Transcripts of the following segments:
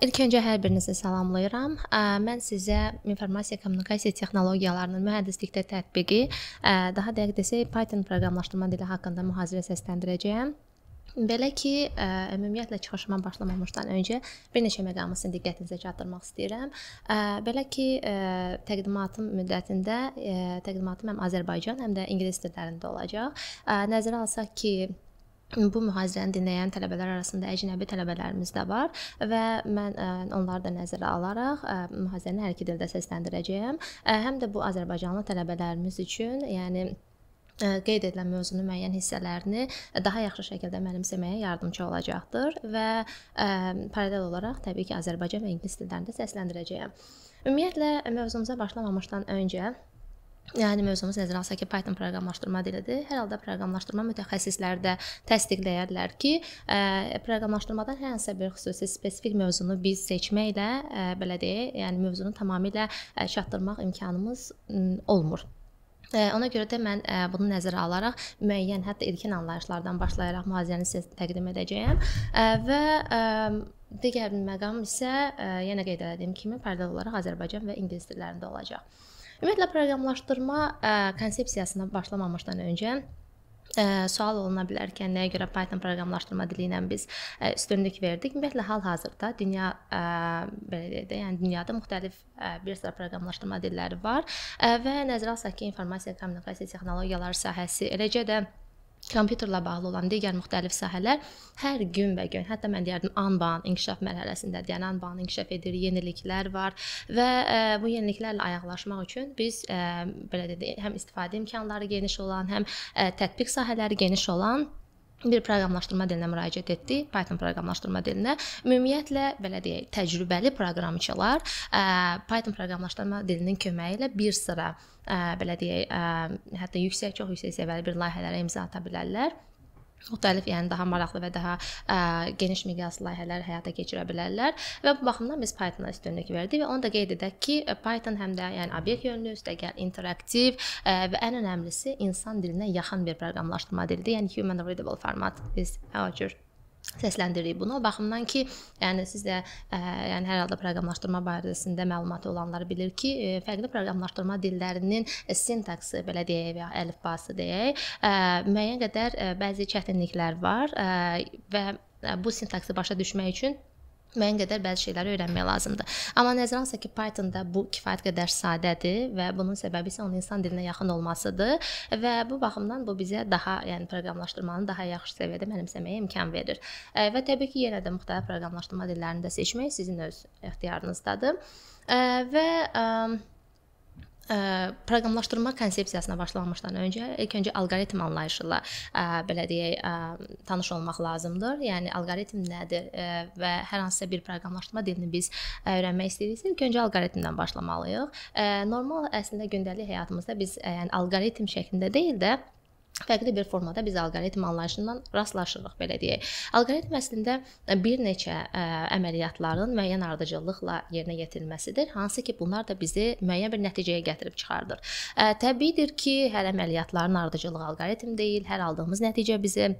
İlk öncə hər birinizi salamlayıram. Mən sizə informasiya kommunikasiya texnologiyalarının mühəndislikdə tətbiqi, daha dəqiq desək Python proqramlaşdırma dili haqqında mühazirə səsləndirəcəyəm. Belə ki, ə, ümumiyyətlə çıxışıma başlamamışdan öncə bir neçə məqamı sizin diqqətinizə çatdırmaq istəyirəm. Ə, belə ki, ə, təqdimatım müddətində ə, təqdimatım həm Azərbaycan, həm də ingilis dillərində olacaq. Ə, nəzərə alsaq ki, Bu mühazirəni dinləyən tələbələr arasında əcnəbi tələbələrimiz də var və mən ə, onları da nəzərə alaraq ə, mühazirəni hər iki dildə səsləndirəcəyəm. Ə, həm də bu Azərbaycanlı tələbələrimiz üçün, yəni qeyd edilən mövzunun müəyyən hissələrini daha yaxşı şəkildə mənimsəməyə yardımçı olacaqdır və ə, paralel olaraq təbii ki, Azərbaycan və ingilis dillərində səsləndirəcəyəm. Ümumiyyətlə mövzumuza başlamamışdan öncə Yəni mövzumuz nəzərə alsaq ki, Python proqramlaşdırma dilidir. Hər halda proqramlaşdırma mütəxəssisləri də təsdiqləyərlər ki, ə, e, proqramlaşdırmadan hər hansı bir xüsusi spesifik mövzunu biz seçməklə, ə, e, belə deyək, yəni mövzunu tamamilə ə, e, çatdırmaq imkanımız ə, olmur. Ona görə də mən bunu nəzərə alaraq müəyyən, hətta ilkin anlayışlardan başlayaraq mühazirəni sizə təqdim edəcəyəm və digər bir məqam isə yenə qeyd etdiyim kimi paralel olaraq Azərbaycan və ingilis dillərində olacaq. Ümumiyyətlə proqramlaşdırma ə, konsepsiyasına başlamamışdan öncə ə, sual oluna bilər ki, nəyə görə Python proqramlaşdırma dili ilə biz ə, üstünlük verdik? Ümumiyyətlə hal-hazırda dünya ə, belə deyək də, yəni dünyada müxtəlif ə, bir sıra proqramlaşdırma dilləri var ə, və nəzərə alsaq ki, informasiya kommunikasiya texnologiyaları sahəsi eləcə də kompüterlə bağlı olan digər müxtəlif sahələr hər gün və gün, hətta mən deyərdim anbaan inkişaf mərhələsindədir. Yəni anbaan inkişaf edir, yeniliklər var və ə, e, bu yeniliklərlə ayaqlaşmaq üçün biz ə, e, belə dedik, həm istifadə imkanları geniş olan, həm ə, e, tətbiq sahələri geniş olan bir proqramlaşdırma dilinə müraciət etdi, Python proqramlaşdırma dilinə. Ümumiyyətlə belə deyək, təcrübəli proqramçılar Python proqramlaşdırma dilinin köməyi ilə bir sıra ə, belə deyək, ə, hətta yüksək çox yüksək səviyyəli bir layihələrə imza ata bilərlər müxtəlif, yəni daha maraqlı və daha ə, geniş miqyaslı layihələr həyata keçirə bilərlər və bu baxımdan biz Pythona üstünlük verdik və onu da qeyd edək ki, Python həm də yəni obyekt yönlü, üstəgəl interaktiv ə, və ən önəmlisi insan dilinə yaxın bir proqramlaşdırma dilidir. Yəni human readable format biz o cür səsləndirdik bunu. O baxımdan ki, yəni siz də ə, e, yəni hər halda proqramlaşdırma barəsində məlumatı olanlar bilir ki, ə, e, fərqli proqramlaşdırma dillərinin sintaksı belə deyək və ya əlifbası deyək, ə, e, müəyyən qədər ə, bəzi çətinliklər var ə, və bu sintaksı başa düşmək üçün müəyyən qədər bəzi şeyləri öyrənmək lazımdır. Amma nəzərə alsaq ki, Python-da bu kifayət qədər sadədir və bunun səbəbi isə onun insan dilinə yaxın olmasıdır və bu baxımdan bu bizə daha, yəni proqramlaşdırmanı daha yaxşı səviyyədə mənimsəməyə imkan verir. E, və təbii ki, yenə də müxtəlif proqramlaşdırma dillərini də seçmək sizin öz ixtiyarınızdadır. E, və ə, e, ə, proqramlaşdırma konsepsiyasına başlanmışdan öncə ilk öncə alqoritm anlayışı ilə belə deyək ə, tanış olmaq lazımdır. Yəni alqoritm nədir ə, və hər hansısa bir proqramlaşdırma dilini biz ə, öyrənmək istəyiriksə ilk öncə alqoritmdən başlamalıyıq. Ə, normal əslində gündəlik həyatımızda biz ə, yəni alqoritm şəklində deyil də fərqli bir formada biz alqoritm anlayışından rastlaşırıq belə deyək. Alqoritm əslində e, bir neçə ə, e, əməliyyatların müəyyən ardıcıllıqla yerinə yetirilməsidir, hansı ki bunlar da bizi müəyyən bir nəticəyə gətirib çıxardır. Ə, e, təbiidir ki, hər əməliyyatların ardıcıllığı alqoritm deyil, hər aldığımız nəticə bizi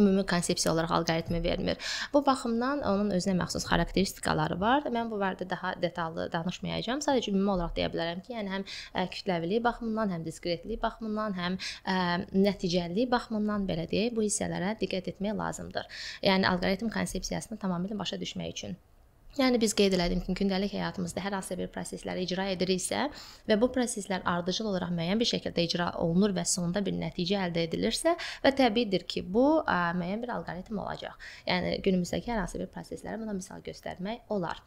ümumi konsepsiya olaraq alqoritmi vermir. Bu baxımdan onun özünə məxsus xarakteristikaları var. Mən bu barədə daha detallı danışmayacağam. Sadəcə ümumi olaraq deyə bilərəm ki, yəni həm kütləvilik baxımından, həm diskretlik baxımından, həm ə, nəticəlilik baxımından belə deyək, bu hissələrə diqqət etmək lazımdır. Yəni alqoritm konsepsiyasını tamamilə başa düşmək üçün Yəni biz qeyd elədim ki, gündəlik həyatımızda hər hansı bir prosesləri icra ediriksə və bu proseslər ardıcıl olaraq müəyyən bir şəkildə icra olunur və sonda bir nəticə əldə edilirsə və təbiidir ki, bu ə, müəyyən bir alqoritm olacaq. Yəni günümüzdəki hər hansı bir proseslərə buna misal göstərmək olar.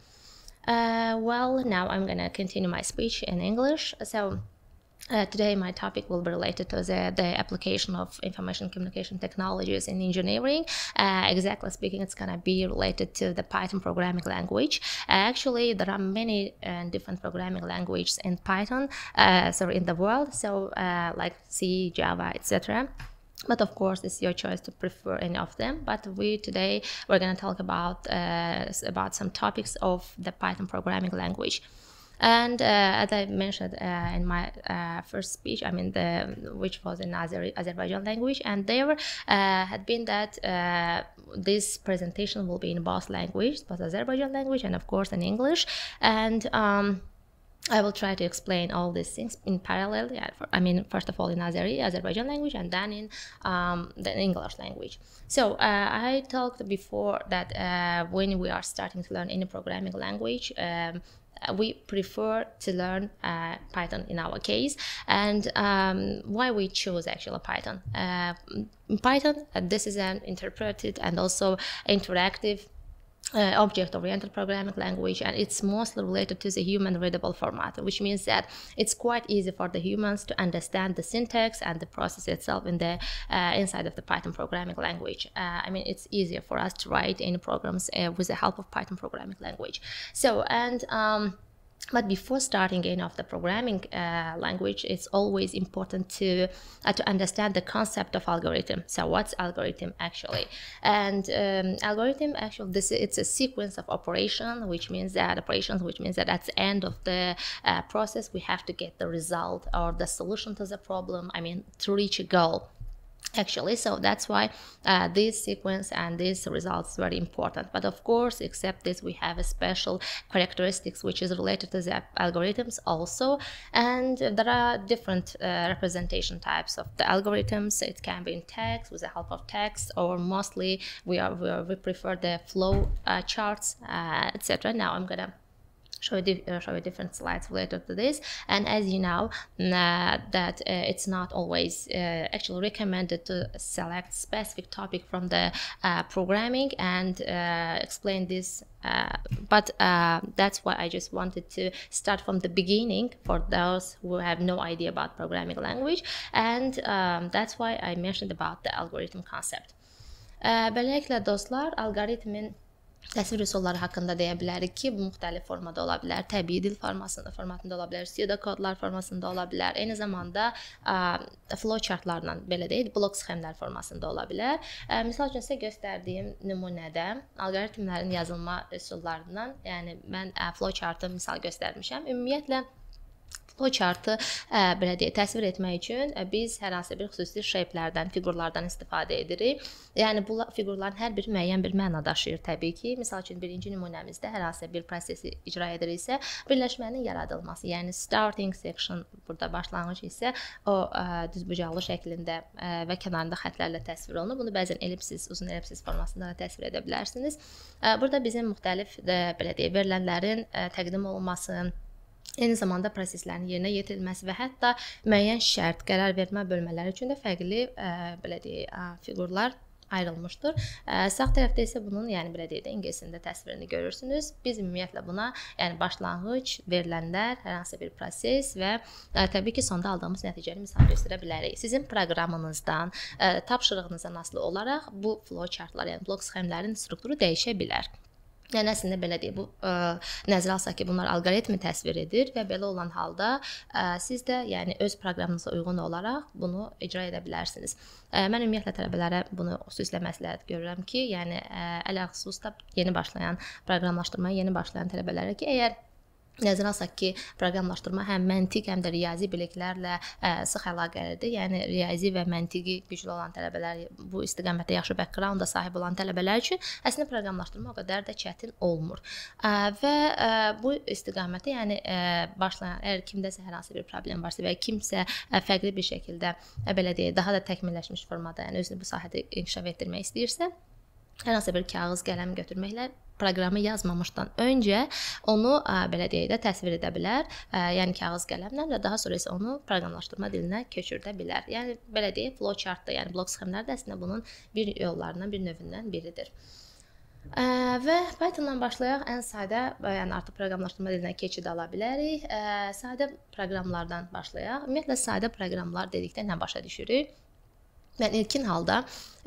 Uh, well, now I'm going to continue my speech in English. So, Uh, today, my topic will be related to the, the application of information communication technologies in engineering. Uh, exactly speaking, it's going to be related to the Python programming language. Uh, actually, there are many uh, different programming languages in Python, uh, sorry, in the world, so uh, like C, Java, etc but of course it's your choice to prefer any of them but we today we're going to talk about uh, about some topics of the python programming language and uh, as I mentioned uh, in my uh, first speech, I mean, the, which was in Azer Azerbaijan language, and there had been that this presentation will be in both languages, both Azerbaijan language and of course in English. And um, I will try to explain all these things in parallel. Yeah, for, I mean, first of all in Azeri, Azerbaijan language, and then in um, the English language. So uh, I talked before that uh, when we are starting to learn any programming language, um, uh, we prefer to learn uh, Python in our case and um, why we choose actually Python. Uh, Python, uh, this is an interpreted and also interactive uh, object-oriented programming language and it's mostly related to the human readable format which means that it's quite easy for the humans to understand the syntax and the process itself in the uh, inside of the python programming language uh, i mean it's easier for us to write any programs uh, with the help of python programming language so and um, but before starting any of the programming uh, language it's always important to uh, to understand the concept of algorithm so what's algorithm actually and um, algorithm actually this it's a sequence of operation which means that operations which means that at the end of the uh, process we have to get the result or the solution to the problem i mean to reach a goal actually so that's why uh, this sequence and these results very important but of course except this we have a special characteristics which is related to the algorithms also and there are different uh, representation types of the algorithms it can be in text with the help of text or mostly we are we, are, we prefer the flow uh, charts uh, etc now i'm gonna show, di uh, show different slides related to this and as you know mm, uh, that uh, it's not always uh, actually recommended to select specific topic from the uh, programming and uh, explain this but that's why I just wanted to start from the beginning for those who have no idea about programming language and um, that's why I mentioned about the algorithm concept. böylelikle dostlar algoritmin Təsvir üsulları haqqında deyə bilərik ki, bu müxtəlif formada ola bilər, təbii dil formasında, formatında ola bilər, pseudo kodlar formasında ola bilər. Eyni zamanda ə, flow chartlarla belə deyək, blok sxemlər formasında ola bilər. Ə, e, misal üçün sizə göstərdiyim nümunədə alqoritmlərin yazılma üsullarından, yəni mən ə, e, flow chartı misal göstərmişəm. Ümumiyyətlə flow chartı ə, e, belə deyək, təsvir etmək üçün ə, e, biz hər hansı bir xüsusi shape-lərdən, fiqurlardan istifadə edirik. Yəni bu fiqurların hər biri müəyyən bir məna daşıyır təbii ki. Məsəl üçün birinci nümunəmizdə hər hansı bir prosesi icra ediriksə, birləşmənin yaradılması, yəni starting section burada başlanğıc isə o ə, e, düzbucaqlı şəklində ə, və kənarında xətlərlə təsvir olunur. Bunu bəzən ellipsis, uzun ellipsis formasında da təsvir edə bilərsiniz. Ə, burada bizim müxtəlif də belə deyək, verilənlərin ə, təqdim olunması, Eyni zamanda proseslərin yerinə yetirilməsi və hətta müəyyən şərt qərar vermə bölmələri üçün də fərqli ə, belə deyək, ə, fiqurlar ayrılmışdır. Ə, sağ tərəfdə isə bunun, yəni belə deyək də ingilisində təsvirini görürsünüz. Biz ümumiyyətlə buna, yəni başlanğıc, verilənlər, hər hansı bir proses və ə, təbii ki, sonda aldığımız nəticəni misal göstərə bilərik. Sizin proqramınızdan, ə, tapşırığınızdan asılı olaraq bu flowchartlar, yəni blok sxemlərinin strukturu dəyişə bilər. Yəni əslində belə deyək, bu ə, e, nəzərə alsaq ki, bunlar alqoritmi təsvir edir və belə olan halda ə, e, siz də yəni öz proqramınıza uyğun olaraq bunu icra edə bilərsiniz. Ə, e, mən ümumiyyətlə tələbələrə bunu xüsusilə məsləhət görürəm ki, yəni ə, ələ xüsusda yeni başlayan proqramlaşdırmaya yeni başlayan tələbələrə ki, əgər Nəzərə alsaq ki, proqramlaşdırma həm məntiq, həm də riyazi biliklərlə ə, e, sıx əlaqəlidir. Yəni riyazi və məntiqi güclü olan tələbələr bu istiqamətdə yaxşı backgrounda sahib olan tələbələr üçün əslində proqramlaşdırma o qədər də çətin olmur. Ə, e, və ə, e, bu istiqamətdə yəni ə, başlayan əgər kimdəsə hər hansı bir problem varsa və kimsə ə, fərqli bir şəkildə ə, belə deyək, daha da təkmilləşmiş formada, yəni özünü bu sahədə inkişaf etdirmək istəyirsə, hər hansı bir kağız, qələm götürməklə proqramı yazmamışdan öncə onu ə, belə deyək də təsvir edə bilər. Ə, yəni kağız qələmlə və daha sonra isə onu proqramlaşdırma dilinə keçirdə bilər. Yəni belə deyək, flowchart da, yəni blok sxemləri də əslində bunun bir yollarından, bir növündən biridir. Ə, və Python-dan başlayaq ən sadə, yəni artıq proqramlaşdırma dilinə keçid ala bilərik. Ə, sadə proqramlardan başlayaq. Ümumiyyətlə sadə proqramlar dedikdə nə başa düşürük? Yəni ilkin halda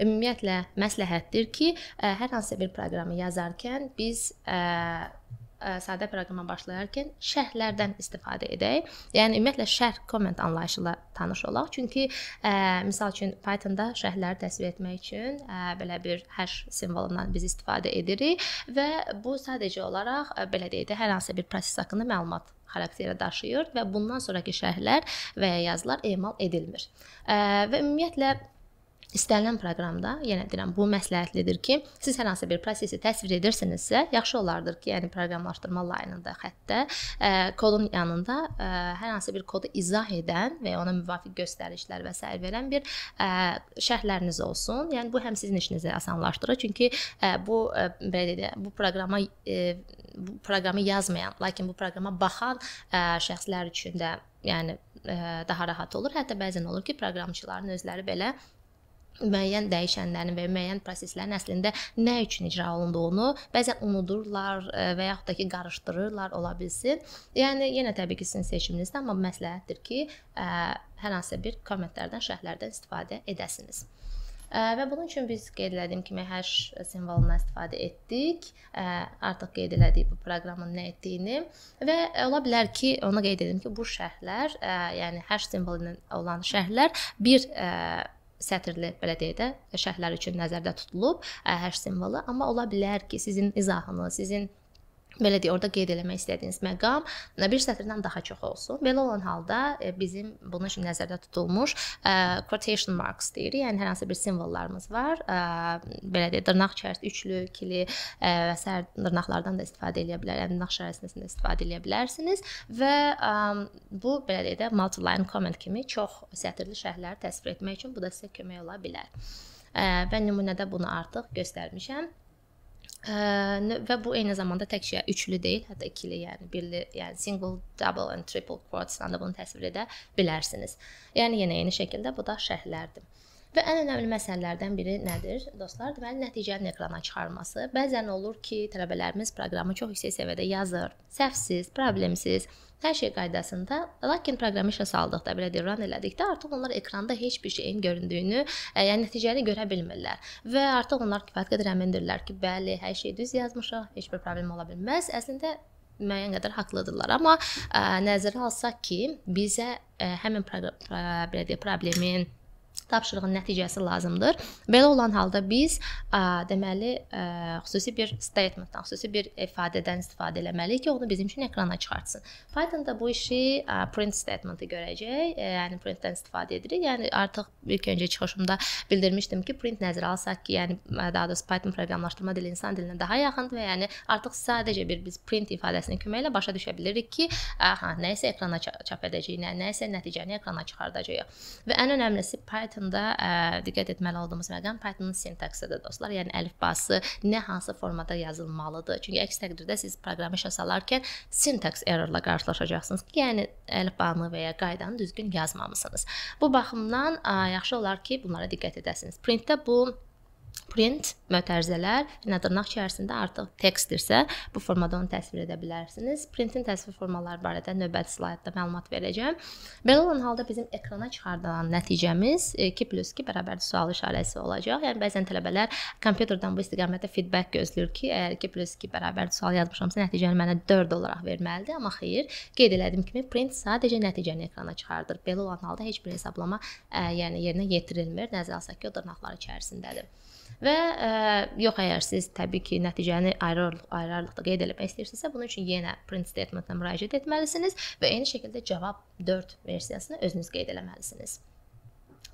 ümumiyyətlə məsləhətdir ki, ə, e, hər hansı bir proqramı yazarkən biz ə, e, ə, e, sadə proqrama başlayarkən şərhlərdən istifadə edək. Yəni ümumiyyətlə şərh komment anlayışı ilə tanış olaq. Çünki ə, misal üçün Python-da şərhləri təsvir etmək üçün ə, belə bir hash simvolundan biz istifadə edirik və bu sadəcə olaraq ə, belə deyək də hər hansı bir proses haqqında məlumat xarakterə daşıyır və bundan sonrakı şərhlər və ya yazılar emal edilmir. Ə, və ümumiyyətlə İstənilən proqramda, yenə yəni deyirəm, bu məsləhətlidir ki, siz hər hansı bir prosesi təsvir edirsinizsə, yaxşı olardı ki, yəni proqramlaşdırma laynında xəttdə ə, e, kodun yanında ə, e, hər hansı bir kodu izah edən və ona müvafiq göstərişlər və s. verən bir ə, e, şərhləriniz olsun. Yəni bu həm sizin işinizi asanlaşdırır, çünki ə, bu ə, belə deyə, bu proqrama ə, bu proqramı yazmayan, lakin bu proqrama baxan ə, şəxslər üçün də yəni ə, daha rahat olur. Hətta bəzən olur ki, proqramçıların özləri belə müəyyən dəyişənlərin və müəyyən proseslərin əslində nə üçün icra olunduğunu bəzən unudurlar e, və yaxud da ki qarışdırırlar ola bilsin. Yəni yenə təbii ki sizin seçiminizdir, amma məsləhətdir ki ə, e, hər hansı bir kommentlərdən, şərhlərdən istifadə edəsiniz. E, və bunun üçün biz qeyd elədiyim kimi hash simvolundan istifadə etdik. Artıq qeyd elədik bu proqramın nə etdiyini və ola bilər ki, onu qeyd edim ki, bu şərhlər, yəni hash simvolu ilə olan şərhlər bir sətirli belə deyək də şərhlər üçün nəzərdə tutulub hash simvolu, amma ola bilər ki, sizin izahınız, sizin Belə deyə orada qeyd eləmək istədiyiniz məqam e, bir sətirdən daha çox olsun. Belə olan halda e, bizim bunun üçün nəzərdə tutulmuş ə, e, quotation marks deyirik. Yəni hər hansı bir simvollarımız var. Ə, belə deyə dırnaq içərisində üçlü, ikili ə, və sər dırnaqlardan da istifadə edə bilərsiniz. Yəni dırnaq işarəsindən də istifadə edə bilərsiniz və ə, bu belə deyə də multi-line comment kimi çox sətirli şərhləri təsvir etmək üçün bu da sizə kömək ola bilər. Ə, və nümunədə bunu artıq göstərmişəm və bu eyni zamanda təkcə üçlü deyil, hətta ikili, yəni birli, yəni single, double and triple quotes-la da bunu təsvir edə bilərsiniz. Yəni yenə eyni şəkildə bu da şərhlərdir. Və ən önəmli məsələlərdən biri nədir? Dostlar, deməli nəticənin ekrana çıxarması. Bəzən olur ki, tələbələrimiz proqramı çox yüksək səviyyədə yazır, səhvsiz, problemsiz, Hər şey qaydasında, lakin proqramı işə saldıqda, belə deyim, ran elədikdə artıq onlar ekranda heç bir şeyin göründüyünü, ə, e, yəni nəticəni görə bilmirlər və artıq onlar kifayət qədər əmindirlər ki, bəli, hər şey düz yazmışıq, heç bir problem ola bilməz. Əslində müəyyən qədər haqlıdırlar, amma ə, e, nəzərə alsaq ki, bizə ə, e, həmin proqram, ə, belə deyək, problemin tapşırığın nəticəsi lazımdır. Belə olan halda biz ə, deməli ə, xüsusi bir statementdan, xüsusi bir ifadədən istifadə etməliyik ki, onu bizim üçün ekrana çıxartsın. Python-da bu işi ə, print statementi görəcək, ə, yəni printdən istifadə edirik. Yəni artıq ilk öncə çıxışımda bildirmişdim ki, print nəzərə alsaq ki, yəni daha doğrusu Python proqramlaşdırma dili insan dilinə daha yaxındır və yəni artıq sadəcə bir biz print ifadəsinin köməyi ilə başa düşə bilirik ki, aha, hə, nəyisə ekrana çap edəcəyik, nə, nəyisə nəticəni ekrana çıxardacağıq. Və ən önəmlisi Python Pythonda ə, e, diqqət etməli olduğumuz məqam Pythonın sintaksiyadır dostlar. Yəni əlifbası nə hansı formada yazılmalıdır. Çünki əks təqdirdə siz proqramı şəsalarkən sintaks errorla qarşılaşacaqsınız. Yəni əlifbanı və ya qaydanı düzgün yazmamısınız. Bu baxımdan ə, yaxşı olar ki, bunlara diqqət edəsiniz. Printdə bu print mötərizələr, nə dırnaq içərisində artıq tekstdirsə, bu formada onu təsvir edə bilərsiniz. Printin təsvir formaları barədə növbəti slaydda məlumat verəcəm. Belə olan halda bizim ekrana çıxardılan nəticəmiz 2+2 e, bərabərdir sual işarəsi olacaq. Yəni bəzən tələbələr kompüterdən bu istiqamətdə feedback gözləyir ki, əgər 2+2 bərabərdir sual yazmışamsa, nəticəni mənə 4 olaraq verməlidir, amma xeyr. Qeyd elədiyim kimi print sadəcə nəticəni ekrana çıxardır. Belə olan halda heç bir hesablama, ə, e, yəni yerinə yetirilmir. Nəzər alsaq ki, o dırnaqlar içərisindədir. Və ə, e, yox əgər siz təbii ki, nəticəni ayrı-ayrılıqda ayrı qeyd eləmək istəyirsinizsə, bunun üçün yenə print statementə müraciət etməlisiniz və eyni şəkildə cavab 4 versiyasını özünüz qeyd eləməlisiniz.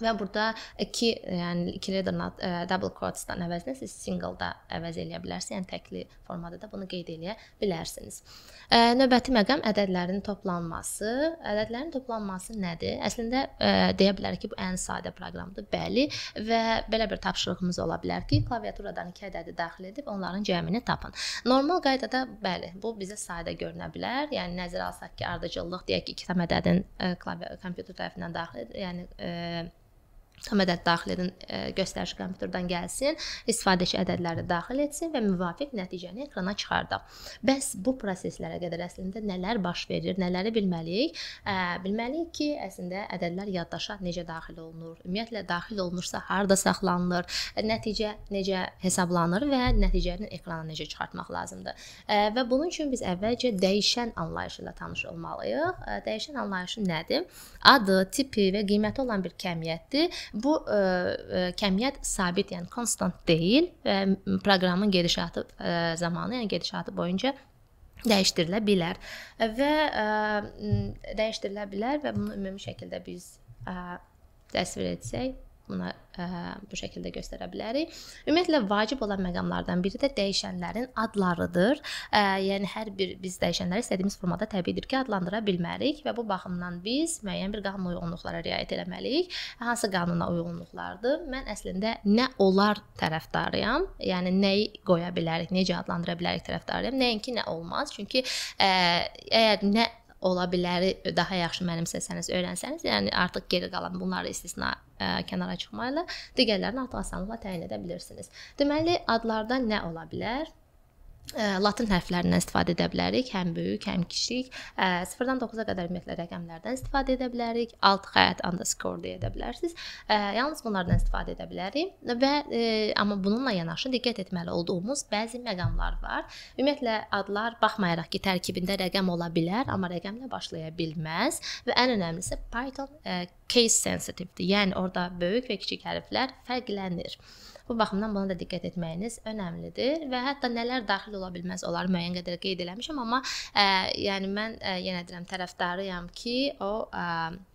Və burada 2, e, yəni 2 leader not, ə, e, double quotes-dan əvəzinə siz single-da əvəz eləyə bilərsiniz, yəni təkli formada da bunu qeyd eləyə bilərsiniz. Ə, e, növbəti məqam ədədlərin toplanması. Ədədlərin toplanması nədir? Əslində ə, deyə bilərik ki, bu ən sadə proqramdır. Bəli və belə bir tapşırığımız ola bilər ki, klaviaturadan 2 ədədi daxil edib onların cəmini tapın. Normal qaydada bəli, bu bizə sadə görünə bilər. Yəni nəzərə alsaq ki, ardıcıllıq deyək ki, 2 ədədin klaviyə kompüter tərəfindən daxil, yəni ə, ədəd daxil edin, e, göstəriş kompüterdən gəlsin, istifadəçi ədədləri daxil etsin və müvafiq nəticəni ekrana çıxardaq. Bəs bu proseslərə qədər əslində nələr baş verir, nələri bilməliyik? E, bilməliyik ki, əslində ədədlər yaddaşa necə daxil olunur, ümumiyyətlə daxil olunursa harda saxlanılır, nəticə necə hesablanır və nəticəni ekrana necə çıxartmaq lazımdır. E, və bunun üçün biz əvvəlcə dəyişən anlayışı ilə tanış olmalıyıq. Dəyişən anlayışı nədir? Adı, tipi və qiyməti olan bir kəmiyyətdir Bu ə, e, ə, e, kəmiyyət sabit, yəni konstant deyil və proqramın gedişatı ə, e, zamanı, yəni gedişatı boyunca dəyişdirilə bilər və ə, dəyişdirilə bilər və bunu ümumi şəkildə biz ə, təsvir etsək buna ə, e, bu şəkildə göstərə bilərik. Ümumiyyətlə vacib olan məqamlardan biri də dəyişənlərin adlarıdır. Ə, e, yəni hər bir biz dəyişənləri istədiyimiz formada təbiidir ki, adlandıra bilmərik və bu baxımdan biz müəyyən bir qanun uyğunluqlara riayət etməliyik. Hansı qanuna uyğunluqlardır? Mən əslində nə olar tərəfdarıyam. Yəni nəyi qoya bilərik, necə adlandıra bilərik tərəfdarıyam. Nəinki nə olmaz. Çünki ə, e, əgər nə ola bilər, daha yaxşı mənimsəsəniz, öyrənsəniz, yəni artıq geri qalan bunları istisna ə, e, kənara çıxmayla digərlərini artıq asanlıqla təyin edə bilirsiniz. Deməli, adlarda nə ola bilər? Latin hərflərindən istifadə edə bilərik, həm böyük, həm kiçik. 0-dan 9-a qədər ümumiyyətlə rəqəmlərdən istifadə edə bilərik. Alt xətt underscore deyə də bilərsiniz. Yalnız bunlardan istifadə edə bilərik və e, amma bununla yanaşı diqqət etməli olduğumuz bəzi məqamlar var. Ümumiyyətlə adlar baxmayaraq ki, tərkibində rəqəm ola bilər, amma rəqəmlə başlaya bilməz və ən önəmlisi Python e, case sensitive-dir. Yəni orada böyük və kiçik hərflər fərqlənir. Bu baxımdan buna da diqqət etməyiniz önəmlidir və hətta nələr daxil ola bilməz onları müəyyən qədər qeyd eləmişəm, amma ə, yəni mən ə, yenə deyirəm tərəfdarıyam ki, o ə,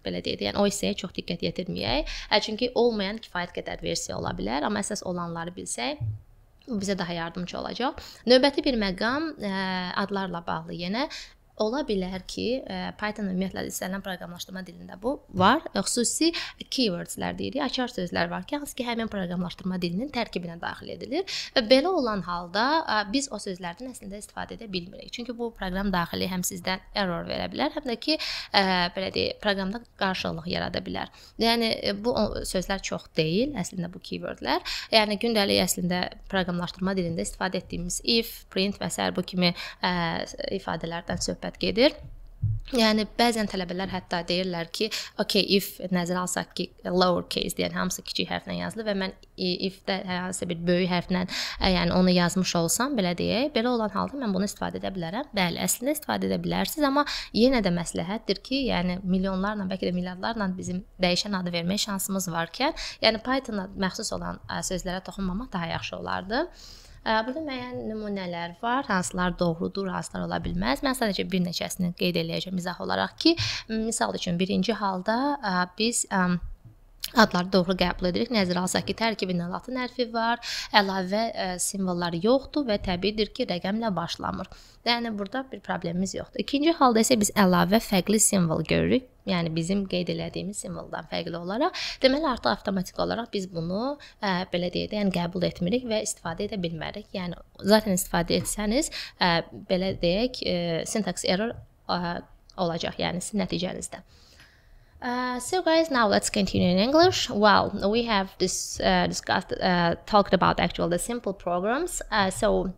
belə deyək, yəni o hissəyə çox diqqət yetirməyək. Ə, çünki olmayan kifayət qədər versiya ola bilər, amma əsas olanları bilsək Bu bizə daha yardımcı olacaq. Növbəti bir məqam ə, adlarla bağlı yenə Ola bilər ki, e, Python ümumiyyətlə istənilən proqramlaşdırma dilində bu var. Xüsusi keywordslər deyirik, açar sözlər var ki, hansı ki həmin proqramlaşdırma dilinin tərkibinə daxil edilir və belə olan halda e, biz o sözlərdən əslində istifadə edə bilmirik. Çünki bu proqram daxili həm sizdən error verə bilər, həm də ki, e, belə deyək, proqramda qarşılıq yarada bilər. Yəni bu sözlər çox deyil, əslində bu keywordlər. Yəni gündəlik əslində proqramlaşdırma dilində istifadə etdiyimiz if, print və sair bu kimi ifadələrdən söhbət söhbət gedir. Yəni bəzən tələbələr hətta deyirlər ki, okay, if nəzərə alsaq ki, lower case, yəni hamısı kiçik hərflə yazılır və mən if-də hər hansı bir böyük hərflə, yəni onu yazmış olsam, belə deyək, belə olan halda mən bunu istifadə edə bilərəm. Bəli, əslində istifadə edə bilərsiniz, amma yenə də məsləhətdir ki, yəni milyonlarla, bəlkə də milyardlarla bizim dəyişən adı vermək şansımız varkən, yəni Python-a məxsus olan sözlərə toxunmamaq daha yaxşı olardı. Burada müəyyən nümunələr var, hansılar doğrudur, hansılar ola bilməz. Mən sadəcə bir neçəsini qeyd eləyəcəm izah olaraq ki, misal üçün birinci halda biz adları doğru qəbul edirik. Nəzərə alsaq ki, tərkibində Latin hərfi var, əlavə ə, simvolları yoxdur və təbiidir ki, rəqəmlə başlamır. Yəni burada bir problemimiz yoxdur. İkinci halda isə biz əlavə fərqli simvol görürük yəni bizim qeyd elədiyimiz simvoldan fərqli olaraq, deməli artıq avtomatik olaraq biz bunu ə, e, belə deyə də, yəni qəbul etmirik və istifadə edə bilmərik. Yəni zaten istifadə etsəniz, ə, e, belə deyək, ə, e, syntax error ə, olacaq, yəni sizin nəticənizdə. Uh, so guys, now let's continue in English. Well, we have this uh, discussed, uh, talked about actual the simple programs. Uh, so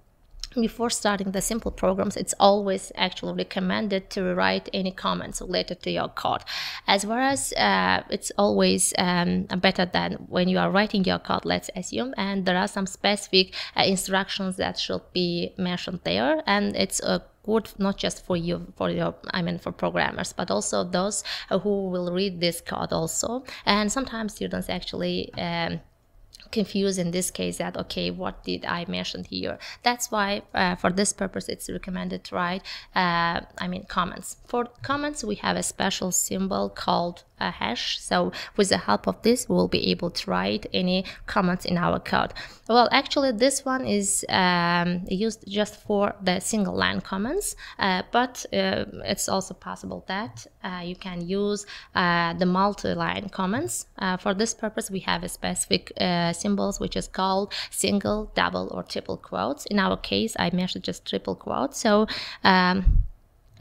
before starting the simple programs, it's always actually recommended to write any comments related to your code, as well as uh, it's always um, better than when you are writing your code, let's assume, and there are some specific uh, instructions that should be mentioned there, and it's a uh, good not just for you for your i mean for programmers but also those who will read this code also and sometimes students actually um, confused in this case that okay what did i mention here that's why uh, for this purpose it's recommended to write uh, i mean comments for comments we have a special symbol called a hash so with the help of this we'll be able to write any comments in our code well actually this one is um, used just for the single line comments uh, but uh, it's also possible that uh, you can use uh, the multi-line comments for this purpose we have a specific symbols, which is called single, double, or triple quotes. In our case, I mentioned just triple quotes. So um,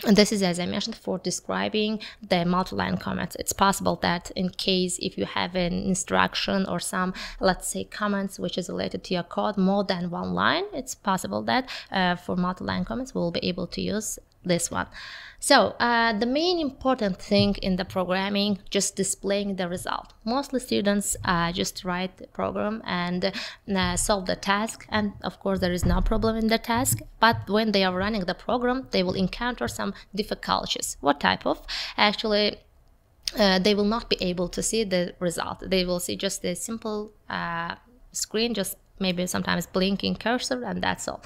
and this is, as I mentioned, for describing the multi-line comments. It's possible that in case if you have an instruction or some, let's say, comments which is related to your code more than one line, it's possible that uh, for multi-line comments, we'll be able to use this one. So uh, the main important thing in the programming, just displaying the result. Mostly students uh, just write the program and uh, solve the task. And of course, there is no problem in the task. But when they are running the program, they will encounter some difficulties. What type of? Actually, uh, they will not be able to see the result. They will see just a simple uh, screen just maybe sometimes blinking cursor and that's all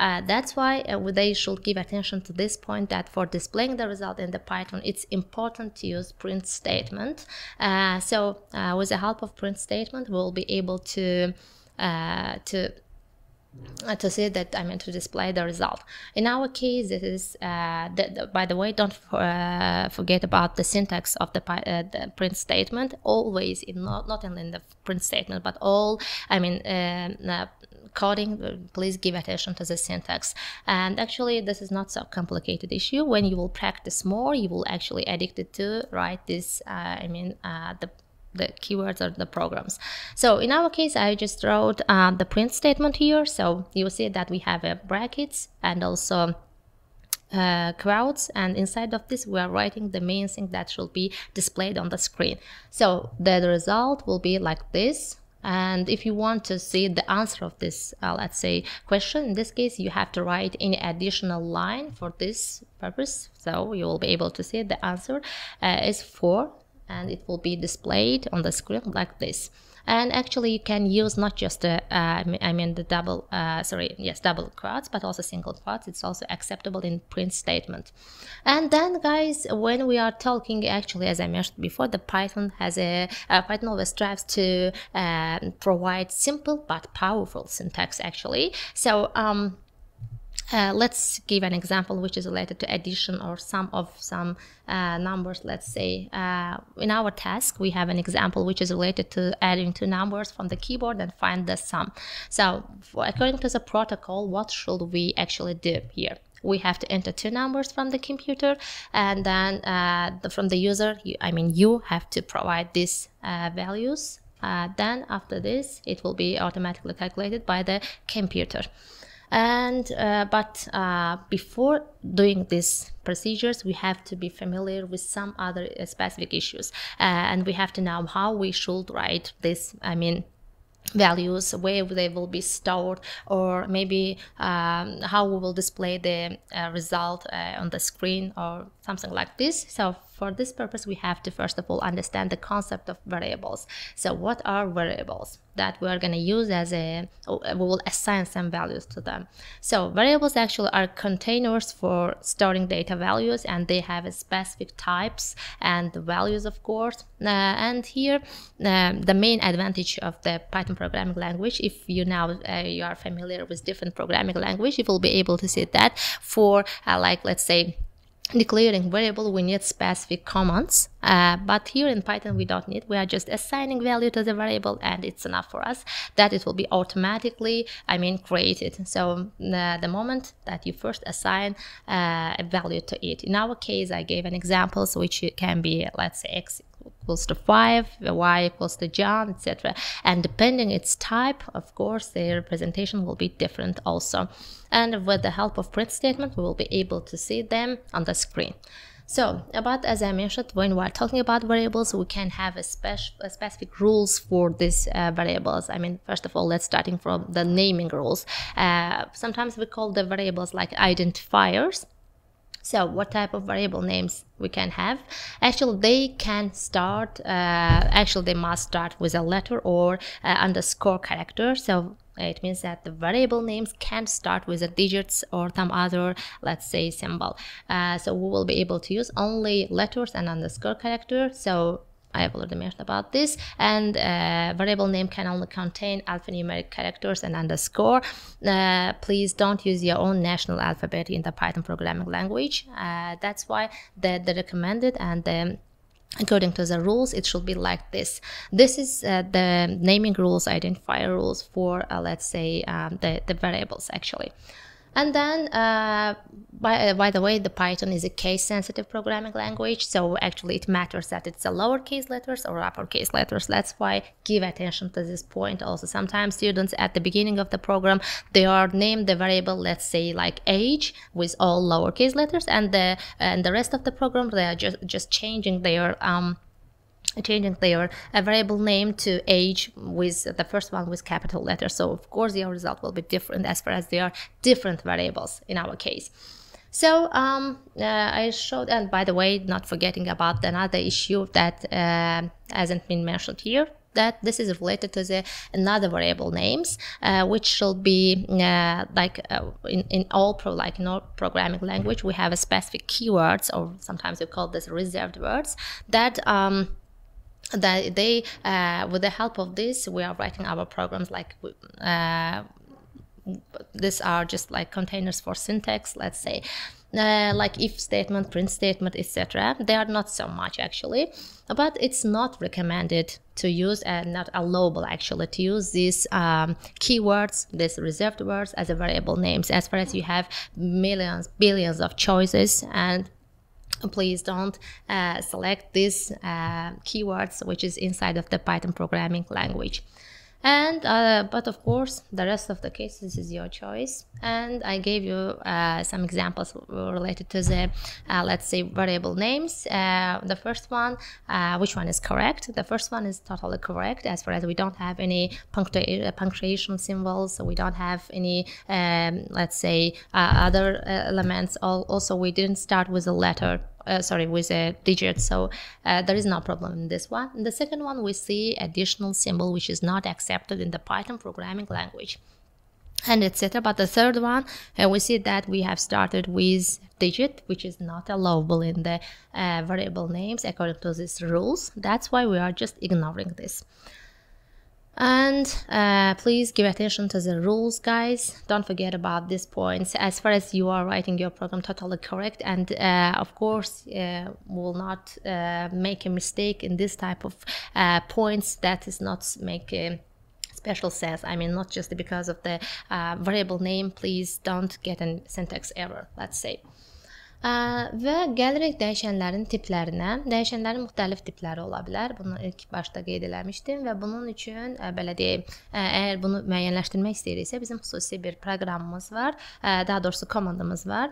uh, that's why uh, they should give attention to this point that for displaying the result in the python it's important to use print statement uh, so uh, with the help of print statement we'll be able to uh, to uh, to see that I mean to display the result. In our case, this is uh, the, the, by the way, don't for, uh, forget about the syntax of the, uh, the, print statement. Always in not not only in the print statement, but all I mean um, uh, coding. Uh, please give attention to the syntax. And actually, this is not so complicated issue. When you will practice more, you will actually addicted to write this. I mean the the keywords or the programs. So in our case, I just wrote um, the print statement here. So you see that we have uh, brackets and also uh, crowds and inside of this we are writing the main thing that should be displayed on the screen. So the result will be like this. And if you want to see the answer of this, uh, let's say, question, in this case, you have to write any additional line for this purpose. So you will be able to see the answer uh, is 4 and it will be displayed on the screen like this and actually you can use not just the uh, I mean the double uh, sorry yes double quotes but also single quotes it's also acceptable in print statement and then guys when we are talking actually as I mentioned before the Python has a uh, Python always strives to um, provide simple but powerful syntax actually so um, uh, let's give an example which is related to addition or sum of some uh, numbers. Let's say uh, in our task, we have an example which is related to adding two numbers from the keyboard and find the sum. So according to the protocol, what should we actually do here? we have to enter two numbers from the computer and then uh, the, from the user you, i mean you have to provide these uh, values uh, then after this it will be automatically calculated by the computer and uh, but uh, before doing these procedures we have to be familiar with some other uh, specific issues uh, and we have to know how we should write this i mean values where they will be stored or maybe um, how we will display the uh, result uh, on the screen or something like this so for this purpose, we have to first of all understand the concept of variables. So what are variables that we are going to use as a, oh, we will assign some values to them. So variables actually are containers for storing data values and they have specific types and values of course. Uh, and here um, the main advantage of the Python programming language, if you now uh, you are familiar with different programming language, you will be able to see that for uh, like let's say declaring variable we need specific commands uh, but here in python we don't need we are just assigning value to the variable and it's enough for us that it will be automatically i mean created so uh, the moment that you first assign uh, a value to it in our case i gave an example so which can be let's say x equals to 5, y equals to John, etc. And depending its type, of course, the representation will be different also. And with the help of print statement, we will be able to see them on the screen. So, about as I mentioned, when we're talking about variables, we can have a, spec a specific rules for these uh, variables. I mean, first of all, let's starting from the naming rules. Uh, sometimes we call the variables like identifiers, so what type of variable names we can have actually they can start uh, actually they must start with a letter or uh, underscore character so it means that the variable names can start with a digits or some other let's say symbol uh, so we will be able to use only letters and underscore character so I have already mentioned about this. And uh, variable name can only contain alphanumeric characters and underscore. Uh, please don't use your own national alphabet in the Python programming language. Uh, that's why the, the recommended and the according to the rules it should be like this this is uh, the naming rules identifier rules for uh, let's say um, the, the variables actually and then, uh, by, by the way, the Python is a case-sensitive programming language, so actually it matters that it's a lowercase letters or uppercase letters. That's why give attention to this point. Also, sometimes students at the beginning of the program, they are named the variable, let's say like age, with all lowercase letters, and the and the rest of the program they are just just changing their um, changing their a variable name to age with the first one with capital letters. So of course your result will be different as far as they are different variables in our case. So um, uh, I showed, and by the way, not forgetting about another issue that uh, hasn't been mentioned here, that this is related to the another variable names, uh, which should be uh, like uh, in, in all pro like in all programming language, we have a specific keywords or sometimes we call this reserved words that um, that they uh, with the help of this we are writing our programs like uh, these are just like containers for syntax let's say uh, like if statement print statement etc they are not so much actually but it's not recommended to use and not allowable actually to use these um, keywords these reserved words as a variable names as far as you have millions billions of choices and please don't uh, select these uh, keywords which is inside of the Python programming language. And uh, but of course, the rest of the cases is your choice. And I gave you uh, some examples related to the uh, let's say variable names. Uh, the first one, which one is correct? The first one is totally correct as far as we don't have any punctua punctuation symbols, so we don't have any um, let's say other elements. Also, we didn't start with a letter uh, sorry with a digit so uh, there is no problem in this one in the second one we see additional symbol which is not accepted in the python programming language and etc but the third one uh, we see that we have started with digit which is not allowable in the uh, variable names according to these rules that's why we are just ignoring this and uh, please give attention to the rules guys don't forget about these points as far as you are writing your program totally correct and uh, of course uh, will not uh, make a mistake in this type of uh, points that is not make special sense i mean not just because of the uh, variable name please don't get a syntax error let's say Və gəlirik dəyişənlərin tiplərinə. Dəyişənlərin müxtəlif tipləri ola bilər. Bunu ilk başda qeyd eləmişdim və bunun üçün belə deyim, əgər bunu müəyyənləşdirmək istəyiriksə, bizim xüsusi bir proqramımız var. Daha doğrusu komandamız var.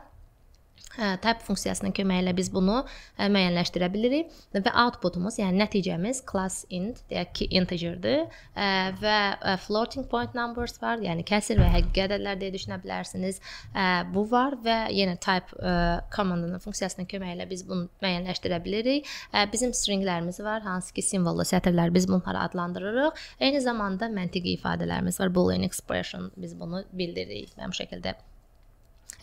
Hə, type funksiyasının köməyi ilə biz bunu e, müəyyənləşdirə bilirik və outputumuz, yəni nəticəmiz class int, deyək ki, integerdir e, və e, floating point numbers var, yəni kəsir və həqiqi ədədlər deyə düşünə bilərsiniz. Bu var və yenə type komandanın funksiyasının köməyi ilə biz bunu müəyyənləşdirə bilirik. Bizim stringlərimiz var, hansı ki, simvollu sətirlər biz bunları adlandırırıq. Eyni zamanda məntiqi ifadələrimiz var, boolean expression biz bunu bildiririk mənim şəkildə.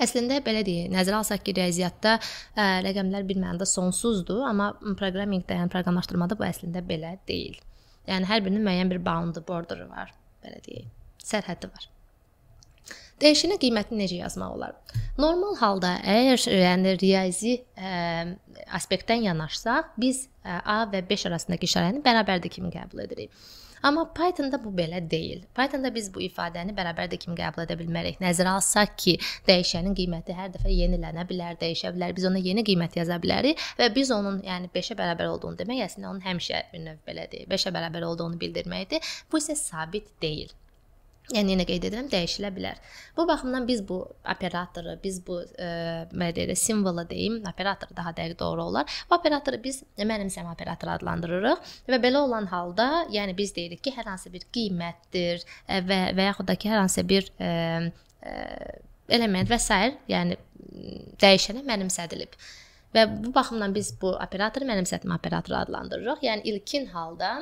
Əslində belə deyək, nəzərə alsaq ki, riyaziyyatda ə, e, rəqəmlər bir mənada sonsuzdur, amma proqraminqdə, yəni proqramlaşdırmada bu əslində belə deyil. Yəni hər birinin müəyyən bir boundu, border var, belə deyək, sərhədi var. Dəyişənə qiymətini necə yazmaq olar? Normal halda əgər yəni riyazi ə, e, aspektdən yanaşsa, biz ə, e, A və 5 arasındakı işarəni bərabərdir kimi qəbul edirik. Amma Python-da bu belə deyil. Python-da biz bu ifadəni bərabər də kimi qəbul edə bilmərik. Nəzərə alsaq ki, dəyişənin qiyməti hər dəfə yenilənə bilər, dəyişə bilər. Biz ona yeni qiymət yaza bilərik və biz onun, yəni 5-ə bərabər olduğunu demək, əslində onun həmişə bir növ belə deyil. 5-ə bərabər olduğunu bildirməkdir. Bu isə sabit deyil. Yəni yenə qeyd edirəm, dəyişilə bilər. Bu baxımdan biz bu operatoru, biz bu e, belə deyək, simvolu deyim, operator daha dəqiq doğru olar. Bu operatoru biz mənimsəmə operatoru adlandırırıq və belə olan halda, yəni biz deyirik ki, hər hansı bir qiymətdir e, və və yaxud da ki, hər hansı bir ə, e, ə, element və s. yəni dəyişənə mənimsədilib. Və bu baxımdan biz bu operatoru mənimsətmə operatoru adlandırırıq. Yəni ilkin halda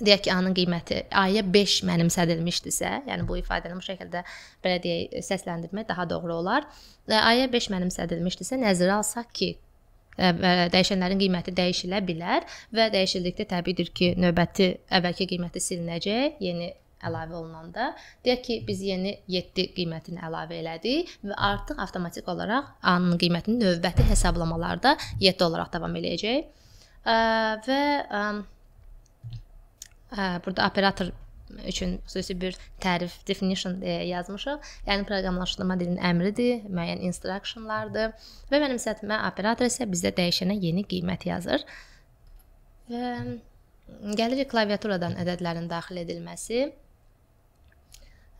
deyək ki, A-nın qiyməti A-ya 5 mənimsədilmişdisə, yəni bu ifadəni bu şəkildə belə deyək, səsləndirmək daha doğru olar. A-ya 5 mənimsədilmişdisə, nəzərə alsaq ki, dəyişənlərin qiyməti dəyişilə bilər və dəyişildikdə təbiidir ki, növbəti əvvəlki qiyməti silinəcək, yeni əlavə olunanda deyək ki, biz yeni 7 qiymətini əlavə elədik və artıq avtomatik olaraq A-nın qiymətini növbəti hesablamalarda 7 olaraq davam eləyəcək. Və burada operator üçün xüsusi bir tərif definition deyə yazmışıq. Yəni proqramlaşdırma dilinin əmridir, müəyyən instructionlardır və mənimsətmə operator isə bizdə dəyişənə yeni qiymət yazır. Və gəlirik klaviaturadan ədədlərin daxil edilməsi.